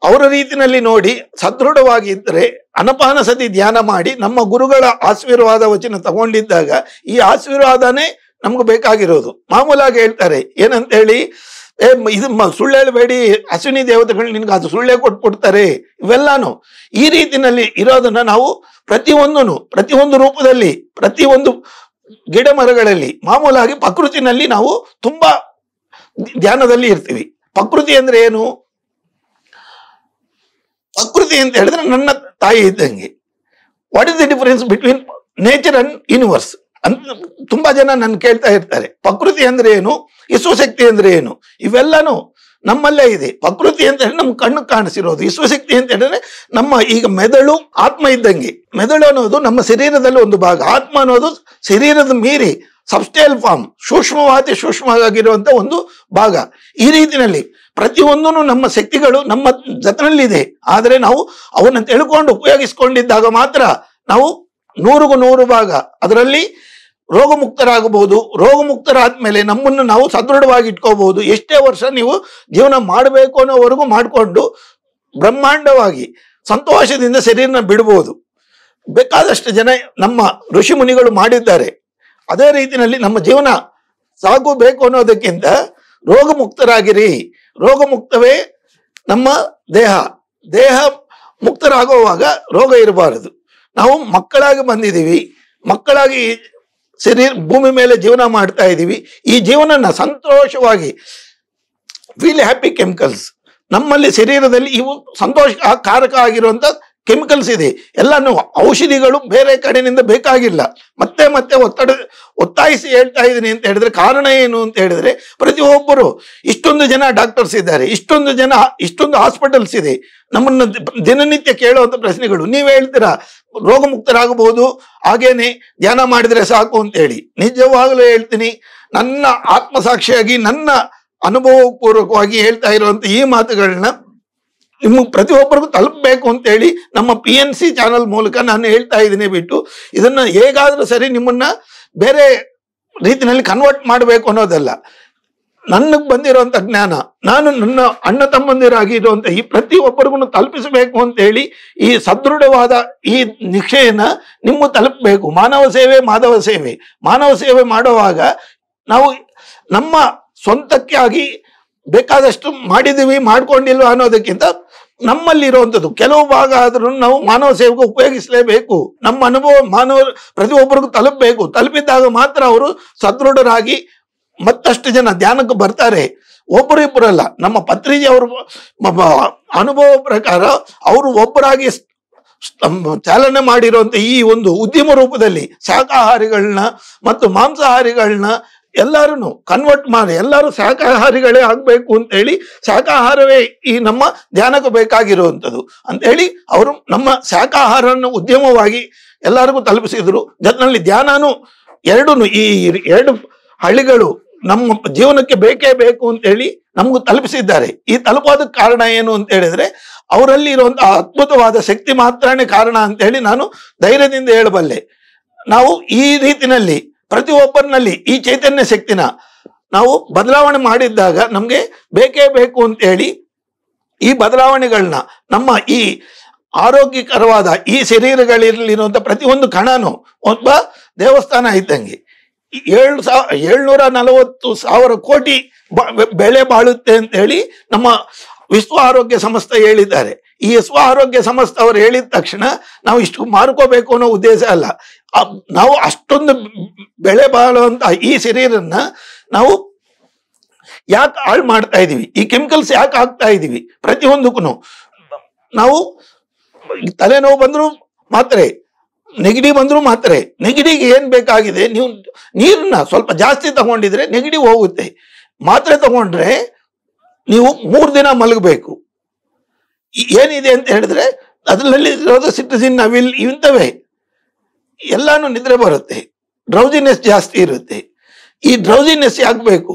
ಅವರ ರೀತಿನಲ್ಲಿ ನೋಡಿ ಸದೃಢವಾಗಿದ್ದರೆ ಅನಪಾನ ಸತಿ ಧ್ಯಾನ ಮಾಡಿ ನಮ್ಮ ಗುರುಗಳ ಆಶೀರ್ವಾದ ವಚನ ತಗೊಂಡಿದ್ದಾಗ ಈ ಆಶೀರ್ವಾದನೇ ನಮ್ಗೆ ಬೇಕಾಗಿರೋದು ಮಾಮೂಲಾಗಿ ಹೇಳ್ತಾರೆ ಏನಂತ ಹೇಳಿ ಏ ಇದು ಸುಳ್ಳು ಹೇಳಬೇಡಿ ಅಶ್ವಿನಿ ದೇವತೆಗಳು ನಿನ್ಗೆ ಅದು ಸುಳ್ಳೇ ಕೊಟ್ಟು ಕೊಡ್ತಾರೆ ಇವೆಲ್ಲಾನು ಈ ರೀತಿನಲ್ಲಿ ಇರೋದನ್ನ ನಾವು ಪ್ರತಿಯೊಂದೂ ಪ್ರತಿಯೊಂದು ರೂಪದಲ್ಲಿ ಪ್ರತಿಯೊಂದು ಗಿಡ ಮರಗಳಲ್ಲಿ ಮಾಮೂಲಾಗಿ ಪ್ರಕೃತಿನಲ್ಲಿ ನಾವು ತುಂಬಾ ಧ್ಯಾನದಲ್ಲಿ ಇರ್ತೀವಿ ಪ್ರಕೃತಿ ಅಂದ್ರೆ ಏನು ಪ್ರಕೃತಿ ಅಂತ ಹೇಳಿದ್ರೆ ನನ್ನ ತಾಯಿ ಇದ್ದಂಗೆ what is the difference between nature and universe ಅಂತ ತುಂಬಾ ಜನ ನನ್ನ ಕೇಳ್ತಾ ಇರ್ತಾರೆ ಪ್ರಕೃತಿ ಅಂದ್ರೆ ಏನು ವಿಶ್ವಶಕ್ತಿ ಅಂದ್ರೆ ಏನು ಇವೆಲ್ಲಾನು ನಮ್ಮಲ್ಲೇ ಇದೆ ಪ್ರಕೃತಿ ಅಂತ ಹೇಳಿ ನಮ್ಮ ಕಣ್ಣು ಕಾಣಿಸಿರೋದು ವಿಶ್ವಶಕ್ತಿ ಅಂತ ಹೇಳಿದ್ರೆ ನಮ್ಮ ಈಗ ಮೆದುಳು ಆತ್ಮ ಇದ್ದಂಗೆ ಮೆದುಳು ಅನ್ನೋದು ನಮ್ಮ ಶರೀರದಲ್ಲಿ ಒಂದು ಭಾಗ ಆತ್ಮ ಅನ್ನೋದು ಶರೀರದ ಮೀರಿ ಸಬ್ಸ್ಟೇಲ್ ಫಾರ್ಮ್ ಸೂಕ್ಷ್ಮವಾದ ಸೂಕ್ಷ್ಮವಾಗಿರುವಂಥ ಒಂದು ಭಾಗ ಈ ರೀತಿಯಲ್ಲಿ ಪ್ರತಿಯೊಂದೂ ನಮ್ಮ ಶಕ್ತಿಗಳು ನಮ್ಮ ಜತನಲ್ಲಿದೆ ಆದರೆ ನಾವು ಅವನ್ನು ತಿಳ್ಕೊಂಡು ಉಪಯೋಗಿಸ್ಕೊಂಡಿದ್ದಾಗ ಮಾತ್ರ ನಾವು ನೂರಿಗೂ ನೂರು ಭಾಗ ಅದರಲ್ಲಿ ರೋಗಮುಕ್ತರಾಗಬಹುದು ರೋಗಮುಕ್ತರಾದ ಮೇಲೆ ನಮ್ಮನ್ನು ನಾವು ಸದೃಢವಾಗಿ ಇಟ್ಕೋಬಹುದು ಎಷ್ಟೇ ವರ್ಷ ನೀವು ಜೀವನ ಮಾಡಬೇಕು ಅನ್ನೋವರೆಗೂ ಮಾಡಿಕೊಂಡು ಬ್ರಹ್ಮಾಂಡವಾಗಿ ಸಂತೋಷದಿಂದ ಶರೀರನ ಬಿಡಬಹುದು ಬೇಕಾದಷ್ಟು ಜನ ನಮ್ಮ ಋಷಿ ಮುನಿಗಳು ಮಾಡಿದ್ದಾರೆ ಅದೇ ರೀತಿಯಲ್ಲಿ ನಮ್ಮ ಜೀವನ ಸಾಗಬೇಕು ಅನ್ನೋದಕ್ಕಿಂತ ರೋಗ ಮುಕ್ತರಾಗಿರಿ ರೋಗ ಮುಕ್ತವೇ ನಮ್ಮ ದೇಹ ದೇಹ ಮುಕ್ತರಾಗುವಾಗ ರೋಗ ಇರಬಾರದು ನಾವು ಮಕ್ಕಳಾಗಿ ಬಂದಿದ್ದೀವಿ ಮಕ್ಕಳಾಗಿ ಶರೀರ ಭೂಮಿ ಮೇಲೆ ಜೀವನ ಮಾಡ್ತಾ ಇದ್ದೀವಿ ಈ ಜೀವನನ ಸಂತೋಷವಾಗಿ ಫೀಲ್ ಹ್ಯಾಪಿ ಕೆಮಿಕಲ್ಸ್ ನಮ್ಮಲ್ಲಿ ಶರೀರದಲ್ಲಿ ಇವು ಸಂತೋಷ ಕಾರಕ ಆಗಿರುವಂಥ ಕೆಮಿಕಲ್ಸ್ ಇದೆ ಎಲ್ಲಾನು ಔಷಧಿಗಳು ಬೇರೆ ಕಡೆಯಿಂದ ಬೇಕಾಗಿಲ್ಲ ಮತ್ತೆ ಮತ್ತೆ ಒತ್ತಡ ಒತ್ತಾಯಿಸಿ ಹೇಳ್ತಾ ಇದ್ದೀನಿ ಅಂತ ಹೇಳಿದ್ರೆ ಕಾರಣ ಏನು ಅಂತ ಹೇಳಿದ್ರೆ ಪ್ರತಿಯೊಬ್ಬರು ಇಷ್ಟೊಂದು ಜನ ಡಾಕ್ಟರ್ಸ್ ಇದ್ದಾರೆ ಇಷ್ಟೊಂದು ಜನ ಇಷ್ಟೊಂದು ಹಾಸ್ಪಿಟಲ್ಸ್ ಇದೆ ನಮ್ಮನ್ನ ದಿನನಿತ್ಯ ಕೇಳುವಂಥ ಪ್ರಶ್ನೆಗಳು ನೀವು ಹೇಳ್ತೀರಾ ರೋಗ ಮುಕ್ತರಾಗಬಹುದು ಹಾಗೇನೆ ಧ್ಯಾನ ಮಾಡಿದ್ರೆ ಸಾಕು ಅಂತ ಹೇಳಿ ನಿಜವಾಗಲೂ ಹೇಳ್ತೀನಿ ನನ್ನ ಆತ್ಮಸಾಕ್ಷಿಯಾಗಿ ನನ್ನ ಅನುಭವಪೂರ್ವಕವಾಗಿ ಹೇಳ್ತಾ ಇರುವಂಥ ಈ ಮಾತುಗಳನ್ನ ನಿಮಗೆ ಪ್ರತಿಯೊಬ್ಬರಿಗೂ ತಲುಪಬೇಕು ಅಂತೇಳಿ ನಮ್ಮ ಪಿ ಎನ್ ಸಿ ಚಾನಲ್ ಮೂಲಕ ನಾನು ಹೇಳ್ತಾ ಇದ್ದೀನಿ ಬಿಟ್ಟು ಇದನ್ನು ಹೇಗಾದರೂ ಸರಿ ನಿಮ್ಮನ್ನ ಬೇರೆ ರೀತಿಯಲ್ಲಿ ಕನ್ವರ್ಟ್ ಮಾಡಬೇಕು ಅನ್ನೋದಲ್ಲ ನನಗೆ ಬಂದಿರುವಂಥ ಜ್ಞಾನ ನಾನು ನನ್ನ ಅಣ್ಣ ತಮ್ಮಂದಿರಾಗಿ ಇರುವಂಥ ಈ ಪ್ರತಿಯೊಬ್ಬರಿಗೂ ತಲುಪಿಸಬೇಕು ಅಂತೇಳಿ ಈ ಸದೃಢವಾದ ಈ ನಿಕ್ಷೆಯನ್ನು ನಿಮ್ಮ ತಲುಪಬೇಕು ಮಾನವ ಸೇವೆ ಮಾಧವ ಸೇವೆ ಮಾನವ ಸೇವೆ ಮಾಡುವಾಗ ನಾವು ನಮ್ಮ ಸ್ವಂತಕ್ಕಾಗಿ ಬೇಕಾದಷ್ಟು ಮಾಡಿದ್ದೀವಿ ಮಾಡ್ಕೊಂಡಿಲ್ವ ಅನ್ನೋದಕ್ಕಿಂತ ನಮ್ಮಲ್ಲಿರುವಂಥದ್ದು ಕೆಲವು ಭಾಗ ಆದ್ರೂ ನಾವು ಮಾನವ ಸೇವೆಗೆ ಉಪಯೋಗಿಸಲೇಬೇಕು ನಮ್ಮ ಅನುಭವ ಮಾನವ ಪ್ರತಿಯೊಬ್ಬರಿಗೂ ತಲುಪಬೇಕು ತಲುಪಿದ್ದಾಗ ಮಾತ್ರ ಅವರು ಸದೃಢರಾಗಿ ಮತ್ತಷ್ಟು ಜನ ಧ್ಯಾನಕ್ಕೆ ಬರ್ತಾರೆ ಒಬ್ಬರು ಇಬ್ಬರಲ್ಲ ನಮ್ಮ ಪತ್ರಿಕೆ ಅವರು ಅನುಭವ ಪ್ರಕಾರ ಅವರು ಒಬ್ಬರಾಗಿ ಚಾಲನೆ ಮಾಡಿರುವಂಥ ಈ ಒಂದು ಉದ್ಯಮ ರೂಪದಲ್ಲಿ ಶಾಖಾಹಾರಿಗಳನ್ನ ಮತ್ತು ಮಾಂಸಾಹಾರಿಗಳನ್ನ ಎಲ್ಲರೂ ಕನ್ವರ್ಟ್ ಮಾಡಿ ಎಲ್ಲರೂ ಶಾಖಾಹಾರಿಗಳೇ ಆಗಬೇಕು ಅಂತ ಹೇಳಿ ಶಾಖಾಹಾರವೇ ಈ ನಮ್ಮ ಧ್ಯಾನಕ್ಕೆ ಬೇಕಾಗಿರುವಂಥದ್ದು ಅಂತ ಹೇಳಿ ಅವರು ನಮ್ಮ ಶಾಖಾಹಾರವನ್ನು ಉದ್ಯಮವಾಗಿ ಎಲ್ಲರಿಗೂ ತಲುಪಿಸಿದ್ರು ಜತ್ನಲ್ಲಿ ಧ್ಯಾನಾನು ಎರಡೂ ಈ ಎರಡು ಹಳ್ಳಿಗಳು ನಮ್ಮ ಜೀವನಕ್ಕೆ ಬೇಕೇ ಬೇಕು ಅಂತ ಹೇಳಿ ನಮಗೂ ತಲುಪಿಸಿದ್ದಾರೆ ಈ ತಲುಪೋದಕ್ಕೆ ಕಾರಣ ಏನು ಅಂತ ಹೇಳಿದ್ರೆ ಅವರಲ್ಲಿ ಇರುವಂತಹ ಅದ್ಭುತವಾದ ಶಕ್ತಿ ಮಾತ್ರನೇ ಕಾರಣ ಅಂತ ಹೇಳಿ ನಾನು ಧೈರ್ಯದಿಂದ ಹೇಳಬಲ್ಲೆ ನಾವು ಈ ರೀತಿನಲ್ಲಿ ಪ್ರತಿಯೊಬ್ಬರಿನಲ್ಲಿ ಈ ಚೈತನ್ಯ ಶಕ್ತಿನ ನಾವು ಬದಲಾವಣೆ ಮಾಡಿದ್ದಾಗ ನಮಗೆ ಬೇಕೇ ಬೇಕು ಅಂತ ಹೇಳಿ ಈ ಬದಲಾವಣೆಗಳನ್ನ ನಮ್ಮ ಈ ಆರೋಗ್ಯಕರವಾದ ಈ ಶರೀರಗಳಿರಲಿರುವಂಥ ಪ್ರತಿಯೊಂದು ಕಣನು ಒಬ್ಬ ದೇವಸ್ಥಾನ ಇದ್ದಂಗೆ ಏಳು ಸಾವ ಏಳ್ನೂರ ನಲವತ್ತು ಸಾವಿರ ಕೋಟಿ ಬೆಳೆ ಬಾಳುತ್ತೆ ಅಂತ ಹೇಳಿ ನಮ್ಮ ವಿಶ್ವ ಆರೋಗ್ಯ ಸಂಸ್ಥೆ ಹೇಳಿದ್ದಾರೆ ಈ ಸ್ವ ಆರೋಗ್ಯ ಸಮಸ್ತ ಅವರು ಹೇಳಿದ ತಕ್ಷಣ ನಾವು ಇಷ್ಟು ಮಾರ್ಕೋಬೇಕು ಅನ್ನೋ ಉದ್ದೇಶ ಅಲ್ಲ ನಾವು ಅಷ್ಟೊಂದು ಬೆಳೆ ಬಾಳುವಂತ ಈ ಶರೀರನ್ನ ನಾವು ಯಾಕೆ ಹಾಳು ಮಾಡ್ತಾ ಇದೀವಿ ಈ ಕೆಮಿಕಲ್ಸ್ ಯಾಕೆ ಹಾಕ್ತಾ ಇದೀವಿ ಪ್ರತಿಯೊಂದಕ್ಕೂ ನಾವು ತಲೆನೋವು ಬಂದರೂ ಮಾತ್ರೆ ನೆಗಡಿ ಬಂದರೂ ಮಾತ್ರ ನೆಗಡಿಗೆ ಏನು ಬೇಕಾಗಿದೆ ನೀವು ನೀರನ್ನ ಸ್ವಲ್ಪ ಜಾಸ್ತಿ ತಗೊಂಡಿದ್ರೆ ನೆಗಡಿ ಹೋಗುತ್ತೆ ಮಾತ್ರೆ ತಗೊಂಡ್ರೆ ನೀವು ಮೂರು ದಿನ ಮಲಗಬೇಕು ಏನಿದೆ ಅಂತ ಹೇಳಿದ್ರೆ ಅದರಲ್ಲಿ ಇರೋದು ಸಿಟ್ರಸಿನ್ ನವಿಲ್ ಇಂಥವೇ ಎಲ್ಲಾನು ನಿದ್ರೆ ಬರುತ್ತೆ ಡ್ರೌಸಿನೆಸ್ ಜಾಸ್ತಿ ಇರುತ್ತೆ ಈ ಡ್ರೌಸಿನೆಸ್ ಆಗಬೇಕು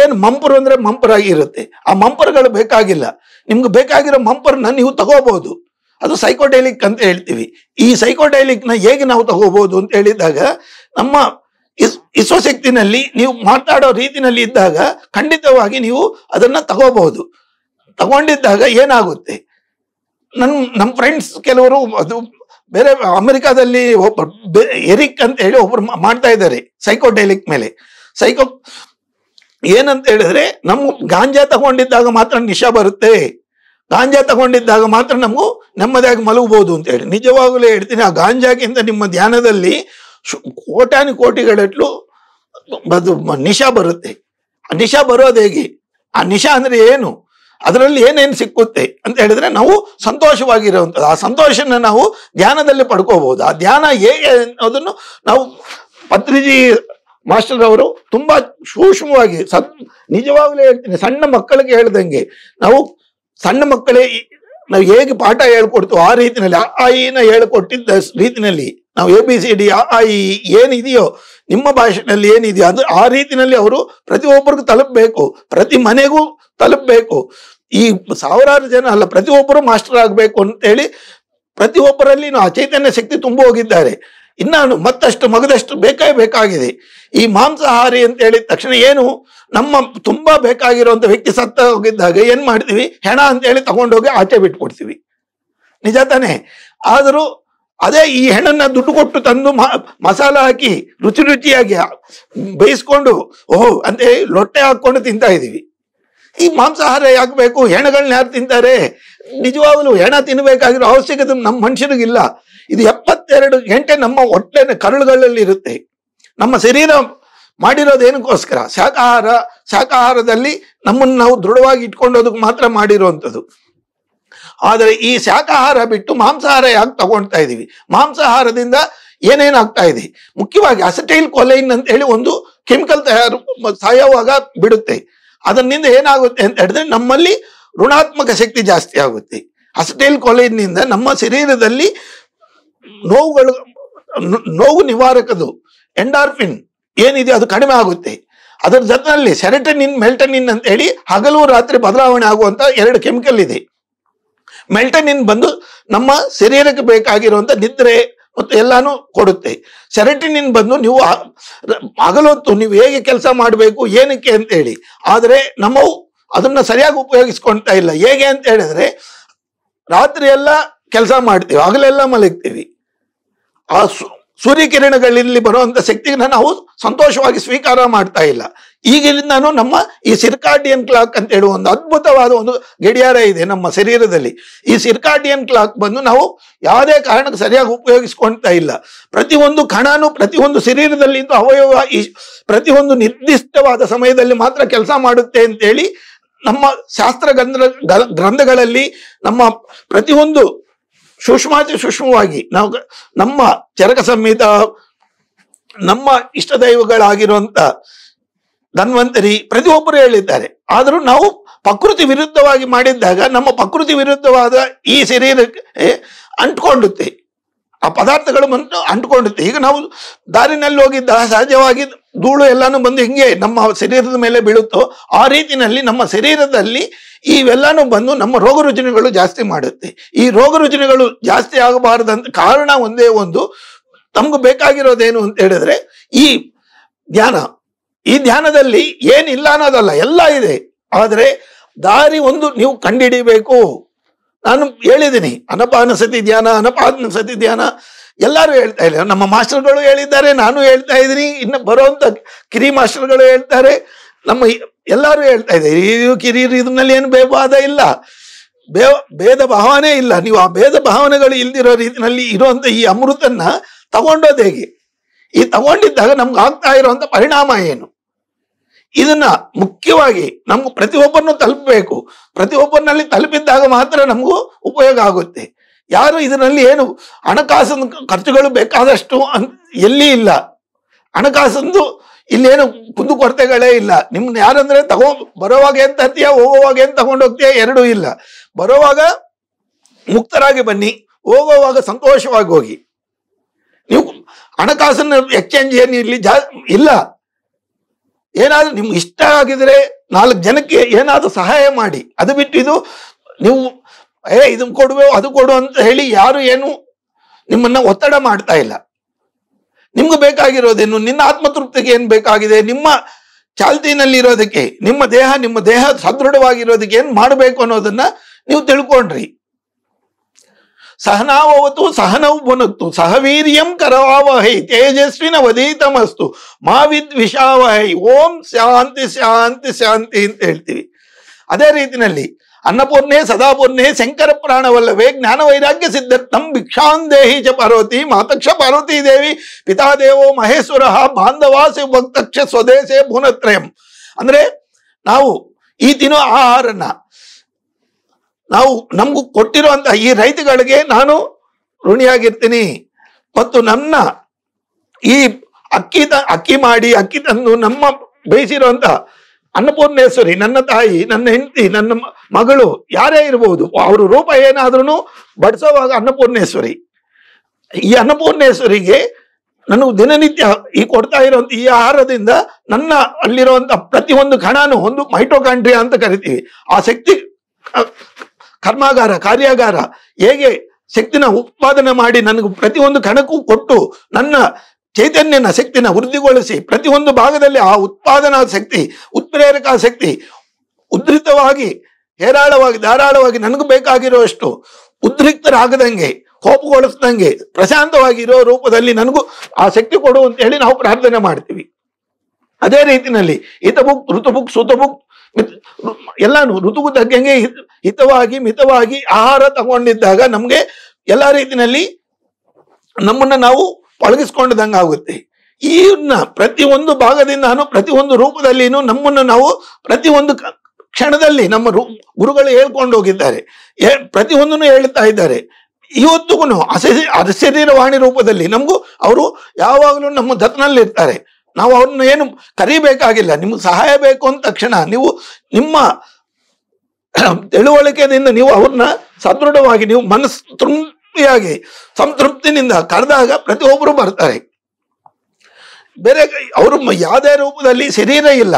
ಏನು ಮಂಪರು ಅಂದ್ರೆ ಮಂಪರಾಗಿ ಇರುತ್ತೆ ಆ ಮಂಪರ್ಗಳು ಬೇಕಾಗಿಲ್ಲ ನಿಮ್ಗೆ ಬೇಕಾಗಿರೋ ಮಂಪರ್ನ ನೀವು ತಗೋಬಹುದು ಅದು ಸೈಕೋಡೈಲಿಕ್ ಅಂತ ಹೇಳ್ತೀವಿ ಈ ಸೈಕೋಡೈಲಿಕ್ನ ಹೇಗೆ ನಾವು ತಗೋಬಹುದು ಅಂತ ಹೇಳಿದಾಗ ನಮ್ಮ ಇಸ್ ನೀವು ಮಾತಾಡೋ ರೀತಿನಲ್ಲಿ ಇದ್ದಾಗ ಖಂಡಿತವಾಗಿ ನೀವು ಅದನ್ನ ತಗೋಬಹುದು ತಗೊಂಡಿದ್ದಾಗ ಏನಾಗುತ್ತೆ ನನ್ನ ನಮ್ಮ ಫ್ರೆಂಡ್ಸ್ ಕೆಲವರು ಅದು ಬೇರೆ ಅಮೆರಿಕಾದಲ್ಲಿ ಒಬ್ಬ ಎರಿಕ್ ಅಂತ ಹೇಳಿ ಒಬ್ರು ಮಾಡ್ತಾ ಇದ್ದಾರೆ ಡೈಲಿಕ್ ಮೇಲೆ ಸೈಕೋ ಏನಂತ ಹೇಳಿದ್ರೆ ನಮ್ಮ ಗಾಂಜಾ ತಗೊಂಡಿದ್ದಾಗ ಮಾತ್ರ ನಿಶಾ ಬರುತ್ತೆ ಗಾಂಜಾ ತಗೊಂಡಿದ್ದಾಗ ಮಾತ್ರ ನಮಗೂ ನೆಮ್ಮದಿಯಾಗಿ ಮಲಗಬಹುದು ಅಂತ ಹೇಳಿ ನಿಜವಾಗಲೂ ಹೇಳ್ತೀನಿ ಆ ಗಾಂಜಾಗಿಂತ ನಿಮ್ಮ ಧ್ಯಾನದಲ್ಲಿ ಕೋಟ್ಯಾನು ಕೋಟಿಗಳಟ್ಲು ಅದು ನಿಶಾ ಬರುತ್ತೆ ಆ ನಿಶಾ ಬರೋದು ಹೇಗೆ ಆ ನಿಶಾ ಅಂದ್ರೆ ಏನು ಅದರಲ್ಲಿ ಏನೇನು ಸಿಕ್ಕುತ್ತೆ ಅಂತ ಹೇಳಿದ್ರೆ ನಾವು ಸಂತೋಷವಾಗಿರುವಂಥದ್ದು ಆ ಸಂತೋಷನ ನಾವು ಧ್ಯಾನದಲ್ಲಿ ಪಡ್ಕೋಬಹುದು ಆ ಧ್ಯಾನ ಹೇಗೆ ಅನ್ನೋದನ್ನು ನಾವು ಪತ್ರಿಜಿ ಮಾಸ್ಟರ್ ಅವರು ತುಂಬಾ ಸೂಕ್ಷ್ಮವಾಗಿ ಸತ್ ನಿಜವಾಗ್ಲೂ ಹೇಳ್ತೀನಿ ಸಣ್ಣ ಮಕ್ಕಳಿಗೆ ಹೇಳ್ದಂಗೆ ನಾವು ಸಣ್ಣ ಮಕ್ಕಳೇ ನಾವು ಹೇಗೆ ಪಾಠ ಹೇಳ್ಕೊಡ್ತೀವೋ ಆ ರೀತಿಯಲ್ಲಿ ಆ ಆಯಿನ ಹೇಳ್ಕೊಟ್ಟಿದ್ದ ರೀತಿನಲ್ಲಿ ನಾವು ಎ ಬಿ ಸಿ ಡಿ ಆ ಐ ಏನಿದೆಯೋ ನಿಮ್ಮ ಭಾಷೆಯಲ್ಲಿ ಏನಿದೆಯಾ ಅದು ಆ ರೀತಿಯಲ್ಲಿ ಅವರು ಪ್ರತಿಯೊಬ್ಬರಿಗೂ ತಲುಪಬೇಕು ಪ್ರತಿ ಮನೆಗೂ ತಲುಪಬೇಕು ಈ ಸಾವಿರಾರು ಜನ ಅಲ್ಲ ಪ್ರತಿಯೊಬ್ಬರು ಮಾಸ್ಟರ್ ಆಗಬೇಕು ಅಂತೇಳಿ ಪ್ರತಿಯೊಬ್ಬರಲ್ಲಿ ಆ ಚೈತನ್ಯ ಶಕ್ತಿ ತುಂಬ ಹೋಗಿದ್ದಾರೆ ಇನ್ನಾನು ಮತ್ತಷ್ಟು ಮಗದಷ್ಟು ಬೇಕೇ ಬೇಕಾಗಿದೆ ಈ ಮಾಂಸಾಹಾರಿ ಅಂತ ಹೇಳಿದ ತಕ್ಷಣ ಏನು ನಮ್ಮ ತುಂಬಾ ಬೇಕಾಗಿರುವಂತ ವ್ಯಕ್ತಿ ಸತ್ತ ಹೋಗಿದ್ದಾಗ ಏನ್ ಮಾಡ್ತೀವಿ ಹೆಣ ಅಂತ ಹೇಳಿ ತಗೊಂಡೋಗಿ ಆಚೆ ಬಿಟ್ಕೊಡ್ತೀವಿ ನಿಜ ತಾನೆ ಆದರೂ ಅದೇ ಈ ಹೆಣ್ಣನ್ನ ದುಡ್ಡು ಕೊಟ್ಟು ತಂದು ಮಸಾಲ ಹಾಕಿ ರುಚಿ ರುಚಿಯಾಗಿ ಬೇಯಿಸ್ಕೊಂಡು ಓಹ್ ಅಂದ್ರೆ ಲೊಟ್ಟೆ ಹಾಕೊಂಡು ತಿಂತಾ ಇದೀವಿ ಈ ಮಾಂಸಾಹಾರ ಯಾಕೆ ಬೇಕು ಹೆಣಗಳನ್ನ ಯಾರು ತಿಂತಾರೆ ನಿಜವಾಗಲೂ ಹೆಣ ತಿನ್ಬೇಕಾಗಿರೋ ಅವಶ್ಯಕತೆ ನಮ್ಮ ಮನುಷ್ಯನಿಗಿಲ್ಲ ಇದು ಎಪ್ಪತ್ತೆರಡು ಗಂಟೆ ನಮ್ಮ ಹೊಟ್ಟೆನ ಕರುಳುಗಳಲ್ಲಿ ಇರುತ್ತೆ ನಮ್ಮ ಶರೀರ ಮಾಡಿರೋದು ಏನಕ್ಕೋಸ್ಕರ ಶಾಖಾಹಾರ ಶಾಖಾಹಾರದಲ್ಲಿ ನಮ್ಮನ್ನು ನಾವು ದೃಢವಾಗಿ ಇಟ್ಕೊಂಡೋದಕ್ಕೆ ಮಾತ್ರ ಮಾಡಿರುವಂಥದ್ದು ಆದರೆ ಈ ಶಾಖಾಹಾರ ಬಿಟ್ಟು ಮಾಂಸಾಹಾರ ಯಾಕೆ ತಗೊಳ್ತಾ ಇದ್ದೀವಿ ಮಾಂಸಾಹಾರದಿಂದ ಏನೇನಾಗ್ತಾ ಇದೆ ಮುಖ್ಯವಾಗಿ ಅಸಟೈಲ್ ಕೊಲೈನ್ ಅಂತ ಹೇಳಿ ಒಂದು ಕೆಮಿಕಲ್ ತಯಾರು ಸಾಯುವಾಗ ಬಿಡುತ್ತೆ ಅದರಿಂದ ಏನಾಗುತ್ತೆ ಅಂತ ಹೇಳಿದ್ರೆ ನಮ್ಮಲ್ಲಿ ಋಣಾತ್ಮಕ ಶಕ್ತಿ ಜಾಸ್ತಿ ಆಗುತ್ತೆ ಅಸಟೈಲ್ ಕೊಲೈನ್ನಿಂದ ನಮ್ಮ ಶರೀರದಲ್ಲಿ ನೋವುಗಳು ನೋವು ನಿವಾರಕದು ಎಂಡಾರ್ಫಿನ್ ಏನಿದೆ ಅದು ಕಡಿಮೆ ಆಗುತ್ತೆ ಅದರ ಜೊತೆಯಲ್ಲಿ ಸೆರೆಟನಿನ್ ಮೆಲ್ಟನಿನ್ ಅಂತ ಹೇಳಿ ಹಗಲು ರಾತ್ರಿ ಬದಲಾವಣೆ ಆಗುವಂಥ ಎರಡು ಕೆಮಿಕಲ್ ಇದೆ ಮೆಲ್ಟನಿನ್ ಬಂದು ನಮ್ಮ ಶರೀರಕ್ಕೆ ಬೇಕಾಗಿರುವಂಥ ನಿದ್ರೆ ಮತ್ತು ಎಲ್ಲಾನು ಕೊಡುತ್ತೆ ಸೆರೆಟಿನಿನ್ ಬಂದು ನೀವು ಹಗಲೊತ್ತು ನೀವು ಹೇಗೆ ಕೆಲಸ ಮಾಡಬೇಕು ಏನಕ್ಕೆ ಅಂತ ಹೇಳಿ ಆದರೆ ನಮ್ಮವು ಅದನ್ನ ಸರಿಯಾಗಿ ಉಪಯೋಗಿಸ್ಕೊಳ್ತಾ ಇಲ್ಲ ಹೇಗೆ ಅಂತ ಹೇಳಿದ್ರೆ ರಾತ್ರಿ ಎಲ್ಲ ಕೆಲಸ ಮಾಡ್ತೀವಿ ಹಗಲೆಲ್ಲ ಮಲಗ್ತೀವಿ ಆ ಸೂರ್ಯಕಿರಣಗಳಲ್ಲಿ ಬರುವಂಥ ಶಕ್ತಿಯನ್ನು ನಾವು ಸಂತೋಷವಾಗಿ ಸ್ವೀಕಾರ ಮಾಡ್ತಾ ಇಲ್ಲ ಈಗಿನಿಂದನೂ ನಮ್ಮ ಈ ಸಿರ್ಕಾಡಿಯನ್ ಕ್ಲಾಕ್ ಅಂತ ಹೇಳುವ ಒಂದು ಅದ್ಭುತವಾದ ಒಂದು ಗಡಿಯಾರ ಇದೆ ನಮ್ಮ ಶರೀರದಲ್ಲಿ ಈ ಸಿರ್ಕಾಡಿಯನ್ ಕ್ಲಾಕ್ ಬಂದು ನಾವು ಯಾವುದೇ ಕಾರಣಕ್ಕೆ ಸರಿಯಾಗಿ ಉಪಯೋಗಿಸ್ಕೊಳ್ತಾ ಇಲ್ಲ ಪ್ರತಿಯೊಂದು ಕಣನೂ ಪ್ರತಿಯೊಂದು ಶರೀರದಲ್ಲಿ ಅವಯವ ಈ ಪ್ರತಿಯೊಂದು ನಿರ್ದಿಷ್ಟವಾದ ಸಮಯದಲ್ಲಿ ಮಾತ್ರ ಕೆಲಸ ಮಾಡುತ್ತೆ ಅಂತೇಳಿ ನಮ್ಮ ಶಾಸ್ತ್ರ ಗ್ರಂಥ ಗ್ರಂಥಗಳಲ್ಲಿ ನಮ್ಮ ಪ್ರತಿಯೊಂದು ಸೂಕ್ಷ್ಮಾತಿ ಸೂಕ್ಷ್ಮವಾಗಿ ನಾವು ನಮ್ಮ ಚರಕ ಸಂಹಿತ ನಮ್ಮ ಇಷ್ಟ ದೈವಗಳಾಗಿರುವಂತ ಧನ್ವಂತರಿ ಪ್ರತಿಯೊಬ್ಬರು ಹೇಳಿದ್ದಾರೆ ಆದರೂ ನಾವು ಪ್ರಕೃತಿ ವಿರುದ್ಧವಾಗಿ ಮಾಡಿದ್ದಾಗ ನಮ್ಮ ಪ್ರಕೃತಿ ವಿರುದ್ಧವಾದ ಈ ಶರೀರಕ್ಕೆ ಅಂಟ್ಕೊಂಡುತ್ತೆ ಆ ಪದಾರ್ಥಗಳು ಬಂದು ಅಂಟ್ಕೊಂಡುತ್ತೆ ಈಗ ನಾವು ದಾರಿನಲ್ಲಿ ಹೋಗಿದ್ದ ಸಹಜವಾಗಿ ಧೂಳು ಎಲ್ಲಾನು ಬಂದು ಹಿಂಗೆ ನಮ್ಮ ಶರೀರದ ಮೇಲೆ ಬೀಳುತ್ತೋ ಆ ರೀತಿಯಲ್ಲಿ ನಮ್ಮ ಶರೀರದಲ್ಲಿ ಇವೆಲ್ಲನೂ ಬಂದು ನಮ್ಮ ರೋಗ ರುಜಿನಗಳು ಜಾಸ್ತಿ ಮಾಡುತ್ತೆ ಈ ರೋಗ ರುಜಿನಗಳು ಜಾಸ್ತಿ ಆಗಬಾರ್ದಂತ ಕಾರಣ ಒಂದೇ ಒಂದು ತಮ್ಗೆ ಬೇಕಾಗಿರೋದೇನು ಅಂತ ಹೇಳಿದ್ರೆ ಈ ಧ್ಯಾನ ಈ ಧ್ಯಾನದಲ್ಲಿ ಏನಿಲ್ಲ ಅನ್ನೋದಲ್ಲ ಎಲ್ಲ ಇದೆ ಆದರೆ ದಾರಿ ಒಂದು ನೀವು ಕಂಡಿಡಿಬೇಕು ನಾನು ಹೇಳಿದ್ದೀನಿ ಸತಿ ಧ್ಯಾನ ಅನಪಾನಸತಿ ಧ್ಯಾನ ಎಲ್ಲರೂ ಹೇಳ್ತಾ ಇಲ್ಲ ನಮ್ಮ ಮಾಸ್ಟರ್ಗಳು ಹೇಳಿದ್ದಾರೆ ನಾನು ಹೇಳ್ತಾ ಇದ್ದೀನಿ ಇನ್ನು ಬರುವಂಥ ಕಿರಿ ಮಾಸ್ಟರ್ಗಳು ಹೇಳ್ತಾರೆ ನಮ್ಮ ಎಲ್ಲರೂ ಹೇಳ್ತಾ ಇದ್ದಾರೆ ಹಿರಿಯರು ಕಿರಿಯರು ಇದ್ರಲ್ಲಿ ಏನು ಬೇಬಾದ ಇಲ್ಲ ಬೇ ಭೇದ ಭಾವನೆ ಇಲ್ಲ ನೀವು ಆ ಭೇದ ಭಾವನೆಗಳು ಇಲ್ದಿರೋ ರೀತಿಯಲ್ಲಿ ಇರುವಂತ ಈ ಅಮೃತನ್ನ ತಗೊಂಡೋದು ಹೇಗೆ ಈ ತಗೊಂಡಿದ್ದಾಗ ನಮ್ಗೆ ಆಗ್ತಾ ಇರುವಂತ ಪರಿಣಾಮ ಏನು ಇದನ್ನ ಮುಖ್ಯವಾಗಿ ನಮ್ಗೆ ಪ್ರತಿಯೊಬ್ಬರನ್ನು ತಲುಪಬೇಕು ಪ್ರತಿಯೊಬ್ಬರಿನಲ್ಲಿ ತಲುಪಿದ್ದಾಗ ಮಾತ್ರ ನಮಗೂ ಉಪಯೋಗ ಆಗುತ್ತೆ ಯಾರು ಇದರಲ್ಲಿ ಏನು ಹಣಕಾಸಿನ ಖರ್ಚುಗಳು ಬೇಕಾದಷ್ಟು ಎಲ್ಲಿ ಇಲ್ಲ ಹಣಕಾಸಂದು ಇಲ್ಲೇನು ಕುಂದು ಕೊರತೆಗಳೇ ಇಲ್ಲ ನಿಮ್ನ ಯಾರಂದ್ರೆ ತಗೋ ಬರೋವಾಗ ಏನ್ ತರ್ತೀಯ ಹೋಗೋವಾಗ ಏನ್ ಹೋಗ್ತೀಯ ಎರಡೂ ಇಲ್ಲ ಬರೋವಾಗ ಮುಕ್ತರಾಗಿ ಬನ್ನಿ ಹೋಗೋವಾಗ ಸಂತೋಷವಾಗಿ ಹೋಗಿ ನೀವು ಹಣಕಾಸಿನ ಎಕ್ಸ್ಚೇಂಜ್ ಏನು ಇಲ್ಲಿ ಜಾ ಇಲ್ಲ ಏನಾದ್ರೂ ನಿಮ್ಗೆ ಇಷ್ಟ ಆಗಿದ್ರೆ ನಾಲ್ಕು ಜನಕ್ಕೆ ಏನಾದ್ರೂ ಸಹಾಯ ಮಾಡಿ ಅದು ಬಿಟ್ಟು ಇದು ನೀವು ಏ ಇದನ್ನ ಕೊಡುವೆ ಅದು ಕೊಡು ಅಂತ ಹೇಳಿ ಯಾರು ಏನು ನಿಮ್ಮನ್ನ ಒತ್ತಡ ಮಾಡ್ತಾ ಇಲ್ಲ ನಿಮ್ಗೆ ಬೇಕಾಗಿರೋದೇನು ನಿನ್ನ ಆತ್ಮತೃಪ್ತಿಗೆ ಏನು ಬೇಕಾಗಿದೆ ನಿಮ್ಮ ಚಾಲ್ತಿನಲ್ಲಿ ಇರೋದಕ್ಕೆ ನಿಮ್ಮ ದೇಹ ನಿಮ್ಮ ದೇಹ ಸದೃಢವಾಗಿರೋದಕ್ಕೆ ಏನು ಮಾಡಬೇಕು ಅನ್ನೋದನ್ನ ನೀವು ತಿಳ್ಕೊಂಡ್ರಿ ಸಹನಾವತು ಸಹನವು ಬುನತ್ತು ಸಹವೀರ್ಯಂ ಕರವಾವಹೈ ತೇಜಸ್ವಿನ ವದೀತಮಸ್ತು ಮಾವಿದ್ ವಿಷಾವಹೈ ಓಂ ಶಾಂತಿ ಶಾಂತಿ ಶಾಂತಿ ಅಂತ ಹೇಳ್ತೀವಿ ಅದೇ ರೀತಿಯಲ್ಲಿ ಅನ್ನಪೂರ್ಣೆ ಸದಾಪೂರ್ಣೆ ಶಂಕರ ಪ್ರಾಣವಲ್ಲವೇ ಜ್ಞಾನ ವೈರಾಗ್ಯ ಭಿಕ್ಷಾನ್ ದೇಹಿ ಚ ಪಾರ್ವತಿ ಮಾತಕ್ಷ ಪಾರ್ವತಿ ದೇವಿ ಪಿತಾದೇವೋ ಮಹೇಶ್ವರ ಬಾಂಧವಾಸಿ ಭಕ್ತಕ್ಷ ಸ್ವದೇಶೇ ಭೂನತ್ರಯಂ ಅಂದ್ರೆ ನಾವು ಈ ದಿನ ಆಹಾರನ್ನ ನಾವು ನಮಗೂ ಕೊಟ್ಟಿರುವಂತಹ ಈ ರೈತಗಳಿಗೆ ನಾನು ಋಣಿಯಾಗಿರ್ತೀನಿ ಮತ್ತು ನನ್ನ ಈ ಅಕ್ಕಿ ಅಕ್ಕಿ ಮಾಡಿ ಅಕ್ಕಿ ತಂದು ನಮ್ಮ ಬೇಯಿಸಿರುವಂತಹ ಅನ್ನಪೂರ್ಣೇಶ್ವರಿ ನನ್ನ ತಾಯಿ ನನ್ನ ಹೆಂಡತಿ ನನ್ನ ಮಗಳು ಯಾರೇ ಇರಬಹುದು ಅವರು ರೂಪ ಏನಾದ್ರೂ ಬಡಿಸೋವಾಗ ಅನ್ನಪೂರ್ಣೇಶ್ವರಿ ಈ ಅನ್ನಪೂರ್ಣೇಶ್ವರಿಗೆ ನನಗೆ ದಿನನಿತ್ಯ ಈ ಕೊಡ್ತಾ ಇರುವಂತ ಈ ಆಹಾರದಿಂದ ನನ್ನ ಅಲ್ಲಿರುವಂತ ಪ್ರತಿಯೊಂದು ಕಣಾನು ಒಂದು ಮೈಟೋಕಾಂಡ್ರಿಯಾ ಅಂತ ಕರಿತೀವಿ ಆ ಶಕ್ತಿ ಕರ್ಮಾಗಾರ ಕಾರ್ಯಾಗಾರ ಹೇಗೆ ಶಕ್ತಿನ ಉತ್ಪಾದನೆ ಮಾಡಿ ನನಗೆ ಪ್ರತಿಯೊಂದು ಕಣಕ್ಕೂ ಕೊಟ್ಟು ನನ್ನ ಚೈತನ್ಯನ ಶಕ್ತಿನ ವೃದ್ಧಿಗೊಳಿಸಿ ಪ್ರತಿಯೊಂದು ಭಾಗದಲ್ಲಿ ಆ ಉತ್ಪಾದನಾ ಶಕ್ತಿ ಉತ್ಪ್ರೇರಕ ಶಕ್ತಿ ಉದ್ರಿತವಾಗಿ ಹೇರಾಳವಾಗಿ ಧಾರಾಳವಾಗಿ ನನಗೆ ಬೇಕಾಗಿರುವಷ್ಟು ಉದ್ರಿಕ್ತರಾಗದಂಗೆ ಕೋಪಗೊಳಿಸ್ದಂಗೆ ಪ್ರಶಾಂತವಾಗಿ ಇರೋ ರೂಪದಲ್ಲಿ ನನಗೂ ಆ ಶಕ್ತಿ ಕೊಡು ಅಂತ ಹೇಳಿ ನಾವು ಪ್ರಾರ್ಥನೆ ಮಾಡ್ತೀವಿ ಅದೇ ರೀತಿಯಲ್ಲಿ ಹಿತಬುಕ್ ಋತುಬುಕ್ ಸುತಬುಕ್ ಎಲ್ಲಾನು ಋತುಗೂ ತಗ್ಗಂಗೆ ಹಿತವಾಗಿ ಮಿತವಾಗಿ ಆಹಾರ ತಗೊಂಡಿದ್ದಾಗ ನಮಗೆ ಎಲ್ಲ ರೀತಿಯಲ್ಲಿ ನಮ್ಮನ್ನ ನಾವು ಪಳಗಿಸ್ಕೊಂಡಿದಂಗ ಆಗುತ್ತೆ ಒಂದು ಪ್ರತಿಯೊಂದು ಪ್ರತಿ ಪ್ರತಿಯೊಂದು ರೂಪದಲ್ಲಿನೂ ನಮ್ಮನ್ನು ನಾವು ಪ್ರತಿಯೊಂದು ಕ್ಷಣದಲ್ಲಿ ನಮ್ಮ ಗುರುಗಳು ಹೇಳ್ಕೊಂಡು ಹೋಗಿದ್ದಾರೆ ಪ್ರತಿಯೊಂದನ್ನು ಹೇಳ್ತಾ ಇದ್ದಾರೆ ಇವತ್ತಿಗೂ ಅಸ ಅಶರೀರವಾಣಿ ರೂಪದಲ್ಲಿ ನಮಗೂ ಅವರು ಯಾವಾಗಲೂ ನಮ್ಮ ದತ್ತನಲ್ಲಿ ಇರ್ತಾರೆ ನಾವು ಅವ್ರನ್ನ ಏನು ಕರಿಬೇಕಾಗಿಲ್ಲ ನಿಮ್ಗೆ ಸಹಾಯ ಬೇಕು ಅಂದ ತಕ್ಷಣ ನೀವು ನಿಮ್ಮ ತಿಳುವಳಿಕೆಯಿಂದ ನೀವು ಅವ್ರನ್ನ ಸದೃಢವಾಗಿ ನೀವು ಮನಸ್ಸು ತುಂಬ ತೃಪ್ತಿಯಾಗಿ ಸಂತೃಪ್ತಿನಿಂದ ಕರೆದಾಗ ಪ್ರತಿಯೊಬ್ಬರು ಬರ್ತಾರೆ ಬೇರೆ ಅವರು ಯಾವುದೇ ರೂಪದಲ್ಲಿ ಶರೀರ ಇಲ್ಲ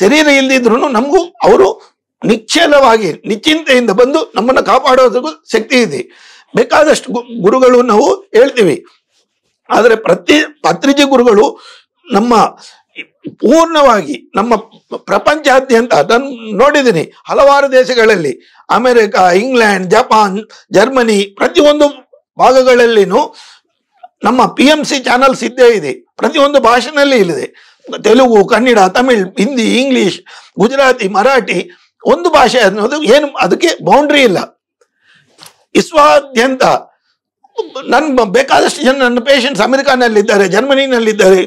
ಶರೀರ ಇಲ್ಲದಿದ್ರು ನಮಗೂ ಅವರು ನಿಶ್ಚಲವಾಗಿ ನಿಶ್ಚಿಂತೆಯಿಂದ ಬಂದು ನಮ್ಮನ್ನು ಕಾಪಾಡೋದಕ್ಕೂ ಶಕ್ತಿ ಇದೆ ಬೇಕಾದಷ್ಟು ಗುರುಗಳು ನಾವು ಹೇಳ್ತೀವಿ ಆದರೆ ಪ್ರತಿ ಪತ್ರಿಜಿ ಗುರುಗಳು ನಮ್ಮ ಪೂರ್ಣವಾಗಿ ನಮ್ಮ ಪ್ರಪಂಚಾದ್ಯಂತ ಅದನ್ನು ನೋಡಿದ್ದೀನಿ ಹಲವಾರು ದೇಶಗಳಲ್ಲಿ ಅಮೆರಿಕ ಇಂಗ್ಲೆಂಡ್ ಜಪಾನ್ ಜರ್ಮನಿ ಪ್ರತಿಯೊಂದು ಭಾಗಗಳಲ್ಲಿನೂ ನಮ್ಮ ಪಿ ಎಂ ಸಿ ಚಾನಲ್ಸ್ ಇದ್ದೇ ಇದೆ ಪ್ರತಿಯೊಂದು ಭಾಷೆನಲ್ಲಿ ಇಲ್ಲಿದೆ ತೆಲುಗು ಕನ್ನಡ ತಮಿಳ್ ಹಿಂದಿ ಇಂಗ್ಲಿಷ್ ಗುಜರಾತಿ ಮರಾಠಿ ಒಂದು ಭಾಷೆ ಅನ್ನೋದು ಏನು ಅದಕ್ಕೆ ಬೌಂಡ್ರಿ ಇಲ್ಲ ವಿಶ್ವಾದ್ಯಂತ ನನ್ನ ಬೇಕಾದಷ್ಟು ಜನ ನನ್ನ ಪೇಷಂಟ್ಸ್ ಅಮೆರಿಕಾನಲ್ಲಿದ್ದಾರೆ ಜರ್ಮನಿನಲ್ಲಿದ್ದಾರೆ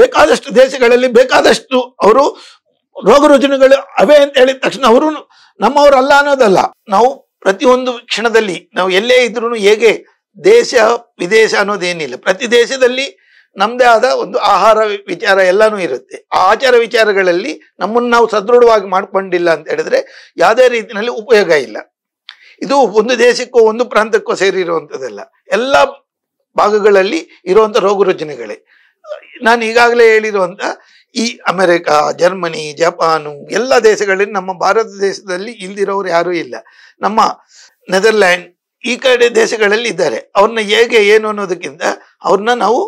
ಬೇಕಾದಷ್ಟು ದೇಶಗಳಲ್ಲಿ ಬೇಕಾದಷ್ಟು ಅವರು ರೋಗ ರುಜಿನಗಳು ಅವೇ ಅಂತ ಹೇಳಿದ ತಕ್ಷಣ ಅವರು ನಮ್ಮವರಲ್ಲ ಅನ್ನೋದಲ್ಲ ನಾವು ಪ್ರತಿಯೊಂದು ಕ್ಷಣದಲ್ಲಿ ನಾವು ಎಲ್ಲೇ ಇದ್ರೂ ಹೇಗೆ ದೇಶ ವಿದೇಶ ಅನ್ನೋದೇನಿಲ್ಲ ಪ್ರತಿ ದೇಶದಲ್ಲಿ ನಮ್ಮದೇ ಆದ ಒಂದು ಆಹಾರ ವಿಚಾರ ಎಲ್ಲನೂ ಇರುತ್ತೆ ಆ ಆಚಾರ ವಿಚಾರಗಳಲ್ಲಿ ನಮ್ಮನ್ನು ನಾವು ಸದೃಢವಾಗಿ ಮಾಡಿಕೊಂಡಿಲ್ಲ ಅಂತ ಹೇಳಿದ್ರೆ ಯಾವುದೇ ರೀತಿಯಲ್ಲಿ ಉಪಯೋಗ ಇಲ್ಲ ಇದು ಒಂದು ದೇಶಕ್ಕೂ ಒಂದು ಪ್ರಾಂತಕ್ಕೋ ಸೇರಿರುವಂಥದ್ದಲ್ಲ ಎಲ್ಲ ಭಾಗಗಳಲ್ಲಿ ಇರುವಂಥ ರೋಗ ರುಜಿನಗಳೇ ನಾನು ಈಗಾಗಲೇ ಹೇಳಿರುವಂತ ಈ ಅಮೆರಿಕ ಜರ್ಮನಿ ಜಪಾನು ಎಲ್ಲ ದೇಶಗಳಲ್ಲಿ ನಮ್ಮ ಭಾರತ ದೇಶದಲ್ಲಿ ಇಲ್ದಿರೋರು ಯಾರೂ ಇಲ್ಲ ನಮ್ಮ ನೆದರ್ಲ್ಯಾಂಡ್ ಈ ಕಡೆ ದೇಶಗಳಲ್ಲಿ ಇದ್ದಾರೆ ಅವ್ರನ್ನ ಹೇಗೆ ಏನು ಅನ್ನೋದಕ್ಕಿಂತ ಅವ್ರನ್ನ ನಾವು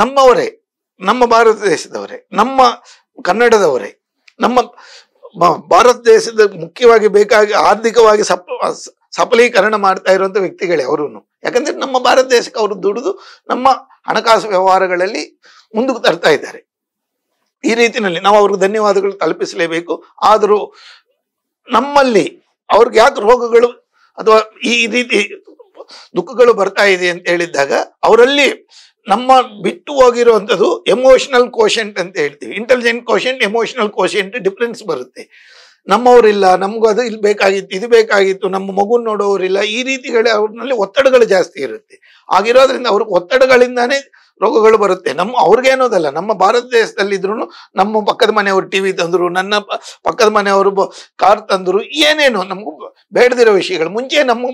ನಮ್ಮವರೇ ನಮ್ಮ ಭಾರತ ದೇಶದವರೇ ನಮ್ಮ ಕನ್ನಡದವರೇ ನಮ್ಮ ಭಾರತ ದೇಶದ ಮುಖ್ಯವಾಗಿ ಬೇಕಾಗಿ ಆರ್ಥಿಕವಾಗಿ ಸಪ್ ಸಫಲೀಕರಣ ಮಾಡ್ತಾ ಇರುವಂಥ ವ್ಯಕ್ತಿಗಳೇ ಅವರು ಯಾಕಂದ್ರೆ ನಮ್ಮ ಭಾರತ ದೇಶಕ್ಕೆ ಅವರು ದುಡಿದು ನಮ್ಮ ಹಣಕಾಸು ವ್ಯವಹಾರಗಳಲ್ಲಿ ಮುಂದಕ್ಕೆ ತರ್ತಾ ಇದ್ದಾರೆ ಈ ರೀತಿಯಲ್ಲಿ ನಾವು ಅವ್ರಿಗೆ ಧನ್ಯವಾದಗಳು ತಲುಪಿಸಲೇಬೇಕು ಆದರೂ ನಮ್ಮಲ್ಲಿ ಅವ್ರಿಗೆ ಯಾಕೆ ರೋಗಗಳು ಅಥವಾ ಈ ರೀತಿ ದುಃಖಗಳು ಬರ್ತಾ ಇದೆ ಅಂತ ಹೇಳಿದ್ದಾಗ ಅವರಲ್ಲಿ ನಮ್ಮ ಬಿಟ್ಟು ಹೋಗಿರುವಂಥದ್ದು ಎಮೋಷನಲ್ ಕೋಶೆಂಟ್ ಅಂತ ಹೇಳ್ತೀವಿ intelligent quotient emotional quotient difference ಬರುತ್ತೆ ನಮ್ಮವರಿಲ್ಲ ನಮಗೂ ಅದು ಇಲ್ಲಿ ಬೇಕಾಗಿತ್ತು ಇದು ಬೇಕಾಗಿತ್ತು ನಮ್ಮ ಮಗು ನೋಡೋರಿಲ್ಲ ಈ ರೀತಿಗಳೇ ಅವ್ರನ್ನಲ್ಲಿ ಒತ್ತಡಗಳು ಜಾಸ್ತಿ ಇರುತ್ತೆ ಆಗಿರೋದ್ರಿಂದ ಅವ್ರಿಗೆ ಒತ್ತಡಗಳಿಂದಾನೇ ರೋಗಗಳು ಬರುತ್ತೆ ನಮ್ಮ ಅವ್ರಿಗೆ ಅನ್ನೋದಲ್ಲ ನಮ್ಮ ಭಾರತ ದೇಶದಲ್ಲಿದ್ರು ನಮ್ಮ ಪಕ್ಕದ ಮನೆಯವರು ಟಿವಿ ತಂದರು ನನ್ನ ಪಕ್ಕದ ಮನೆಯವರು ಕಾರ್ ತಂದರು ಏನೇನು ನಮಗೂ ಬೇಡದಿರೋ ವಿಷಯಗಳು ಮುಂಚೆ ನಮ್ಮ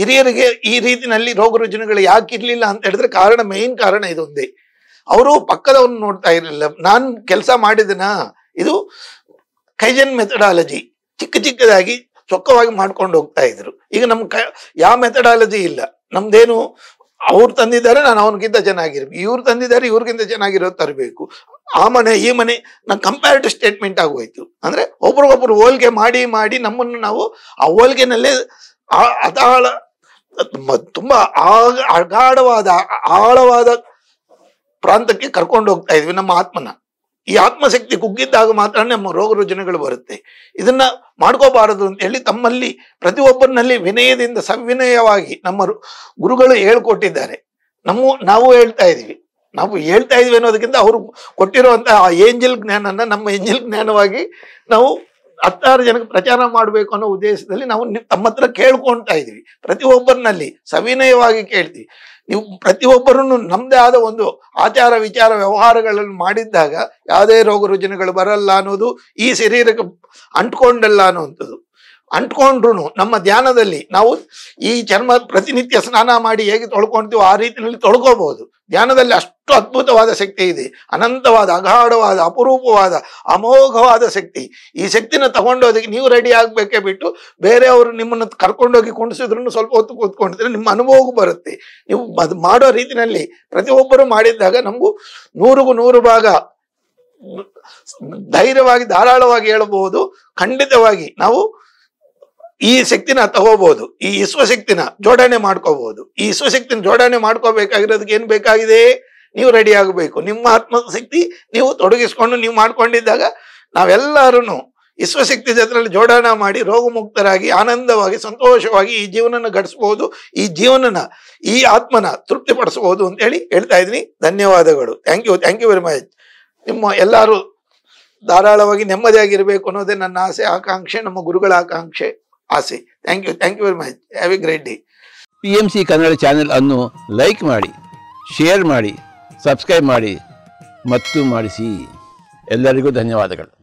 ಹಿರಿಯರಿಗೆ ಈ ರೀತಿಯಲ್ಲಿ ರೋಗ ರುಜಿನಗಳು ಯಾಕೆ ಇರಲಿಲ್ಲ ಅಂತ ಹೇಳಿದ್ರೆ ಕಾರಣ ಮೇನ್ ಕಾರಣ ಇದೊಂದೇ ಅವರು ಪಕ್ಕದವ್ರನ್ನ ನೋಡ್ತಾ ಇರಲಿಲ್ಲ ನಾನು ಕೆಲಸ ಮಾಡಿದನ ಇದು ಕೈಜನ್ ಮೆಥಡಾಲಜಿ ಚಿಕ್ಕ ಚಿಕ್ಕದಾಗಿ ಚೊಕ್ಕವಾಗಿ ಮಾಡ್ಕೊಂಡು ಹೋಗ್ತಾ ಇದ್ರು ಈಗ ನಮ್ಮ ಕ ಯಾವ ಮೆಥಡಾಲಜಿ ಇಲ್ಲ ನಮ್ದೇನು ಅವ್ರು ತಂದಿದ್ದಾರೆ ನಾನು ಅವನಿಗಿಂತ ಚೆನ್ನಾಗಿರ್ಬೇಕು ಇವ್ರು ತಂದಿದ್ದಾರೆ ಇವ್ರಿಗಿಂತ ಚೆನ್ನಾಗಿರೋ ತರಬೇಕು ಆ ಮನೆ ಈ ಮನೆ ನಂಗೆ ಕಂಪ್ಯಾರಿಟಿವ್ ಸ್ಟೇಟ್ಮೆಂಟ್ ಆಗೋಯ್ತು ಅಂದರೆ ಒಬ್ರಿಗೊಬ್ರು ಹೋಲ್ಗೆ ಮಾಡಿ ಮಾಡಿ ನಮ್ಮನ್ನು ನಾವು ಆ ಹೋಲ್ಗೆನಲ್ಲೇ ಅದಾಳ ತುಂಬ ಆಗ ಅಗಾಢವಾದ ಆಳವಾದ ಪ್ರಾಂತಕ್ಕೆ ಕರ್ಕೊಂಡು ಹೋಗ್ತಾ ಇದ್ವಿ ನಮ್ಮ ಆತ್ಮನ ಈ ಆತ್ಮಶಕ್ತಿ ಕುಗ್ಗಿದ್ದಾಗ ಮಾತ್ರ ನಮ್ಮ ರೋಗ ಬರುತ್ತೆ ಇದನ್ನ ಮಾಡ್ಕೋಬಾರದು ಅಂತ ಹೇಳಿ ತಮ್ಮಲ್ಲಿ ಪ್ರತಿಯೊಬ್ಬರಿನಲ್ಲಿ ವಿನಯದಿಂದ ಸವಿನಯವಾಗಿ ನಮ್ಮ ಗುರುಗಳು ಹೇಳ್ಕೊಟ್ಟಿದ್ದಾರೆ ನಮ್ಮ ನಾವು ಹೇಳ್ತಾ ಇದೀವಿ ನಾವು ಹೇಳ್ತಾ ಇದೀವಿ ಅನ್ನೋದಕ್ಕಿಂತ ಅವರು ಕೊಟ್ಟಿರುವಂತಹ ಆ ಏಂಜಲ್ ಜ್ಞಾನನ ನಮ್ಮ ಏಂಜಲ್ ಜ್ಞಾನವಾಗಿ ನಾವು ಹತ್ತಾರು ಜನಕ್ಕೆ ಪ್ರಚಾರ ಮಾಡಬೇಕು ಅನ್ನೋ ಉದ್ದೇಶದಲ್ಲಿ ನಾವು ತಮ್ಮ ಹತ್ರ ಕೇಳ್ಕೊಳ್ತಾ ಇದೀವಿ ಪ್ರತಿಯೊಬ್ಬರಿನಲ್ಲಿ ಸವಿನಯವಾಗಿ ಕೇಳ್ತೀವಿ ನೀವು ಪ್ರತಿಯೊಬ್ಬರನ್ನು ನಮ್ಮದೇ ಆದ ಒಂದು ಆಚಾರ ವಿಚಾರ ವ್ಯವಹಾರಗಳನ್ನು ಮಾಡಿದ್ದಾಗ ಯಾವುದೇ ರೋಗ ರುಜಿನಗಳು ಬರಲ್ಲ ಅನ್ನೋದು ಈ ಶರೀರಕ್ಕೆ ಅಂಟ್ಕೊಂಡಲ್ಲ ಅನ್ನುವಂಥದ್ದು ಅಂಟ್ಕೊಂಡ್ರು ನಮ್ಮ ಧ್ಯಾನದಲ್ಲಿ ನಾವು ಈ ಚರ್ಮ ಪ್ರತಿನಿತ್ಯ ಸ್ನಾನ ಮಾಡಿ ಹೇಗೆ ತೊಳ್ಕೊಳ್ತೀವೋ ಆ ರೀತಿಯಲ್ಲಿ ತೊಳ್ಕೋಬಹುದು ಧ್ಯಾನದಲ್ಲಿ ಅಷ್ಟು ಅದ್ಭುತವಾದ ಶಕ್ತಿ ಇದೆ ಅನಂತವಾದ ಅಗಾಢವಾದ ಅಪರೂಪವಾದ ಅಮೋಘವಾದ ಶಕ್ತಿ ಈ ಶಕ್ತಿನ ಅದಕ್ಕೆ ನೀವು ರೆಡಿ ಆಗಬೇಕೇ ಬಿಟ್ಟು ಬೇರೆಯವರು ನಿಮ್ಮನ್ನು ಕರ್ಕೊಂಡೋಗಿ ಕುಣಿಸಿದ್ರು ಸ್ವಲ್ಪ ಹೊತ್ತು ಕೂತ್ಕೊಂಡಿದ್ರೆ ನಿಮ್ಮ ಅನುಭವಕ್ಕೂ ಬರುತ್ತೆ ನೀವು ಅದು ಮಾಡೋ ರೀತಿಯಲ್ಲಿ ಪ್ರತಿಯೊಬ್ಬರು ಮಾಡಿದ್ದಾಗ ನಮಗೂ ನೂರಿಗೂ ನೂರು ಭಾಗ ಧೈರ್ಯವಾಗಿ ಧಾರಾಳವಾಗಿ ಹೇಳಬಹುದು ಖಂಡಿತವಾಗಿ ನಾವು ಈ ಶಕ್ತಿನ ತಗೋಬಹುದು ಈ ಶಕ್ತಿನ ಜೋಡಣೆ ಮಾಡ್ಕೋಬಹುದು ಈ ಶಕ್ತಿನ ಜೋಡಣೆ ಮಾಡ್ಕೋಬೇಕಾಗಿರೋದಕ್ಕೆ ಏನ್ ಬೇಕಾಗಿದೆ ನೀವು ರೆಡಿ ಆಗಬೇಕು ನಿಮ್ಮ ಆತ್ಮ ಶಕ್ತಿ ನೀವು ತೊಡಗಿಸ್ಕೊಂಡು ನೀವು ಮಾಡ್ಕೊಂಡಿದ್ದಾಗ ನಾವೆಲ್ಲರೂ ಶಕ್ತಿ ಜೊತೆಯಲ್ಲಿ ಜೋಡಣೆ ಮಾಡಿ ರೋಗಮುಕ್ತರಾಗಿ ಆನಂದವಾಗಿ ಸಂತೋಷವಾಗಿ ಈ ಜೀವನನ ಘಟಿಸ್ಬೋದು ಈ ಜೀವನನ ಈ ಆತ್ಮನ ತೃಪ್ತಿಪಡಿಸಬಹುದು ಅಂತ ಹೇಳಿ ಹೇಳ್ತಾ ಇದ್ದೀನಿ ಧನ್ಯವಾದಗಳು thank you thank you very much ನಿಮ್ಮ ಎಲ್ಲರೂ ಧಾರಾಳವಾಗಿ ನೆಮ್ಮದಿಯಾಗಿರಬೇಕು ಅನ್ನೋದೇ ನನ್ನ ಆಸೆ ಆಕಾಂಕ್ಷೆ ನಮ್ಮ ಗುರುಗಳ ಆಕಾಂಕ್ಷೆ ಆಸೆ thank you thank you very much have a great day P M C Kannada channel ಅನ್ನು ಲೈಕ್ ಮಾಡಿ ಶೇರ್ ಮಾಡಿ ಸಬ್ಸ್ಕ್ರೈಬ್ ಮಾಡಿ ಮತ್ತು ಮಾಡಿಸಿ ಎಲ್ಲರಿಗೂ ಧನ್ಯವಾದಗಳು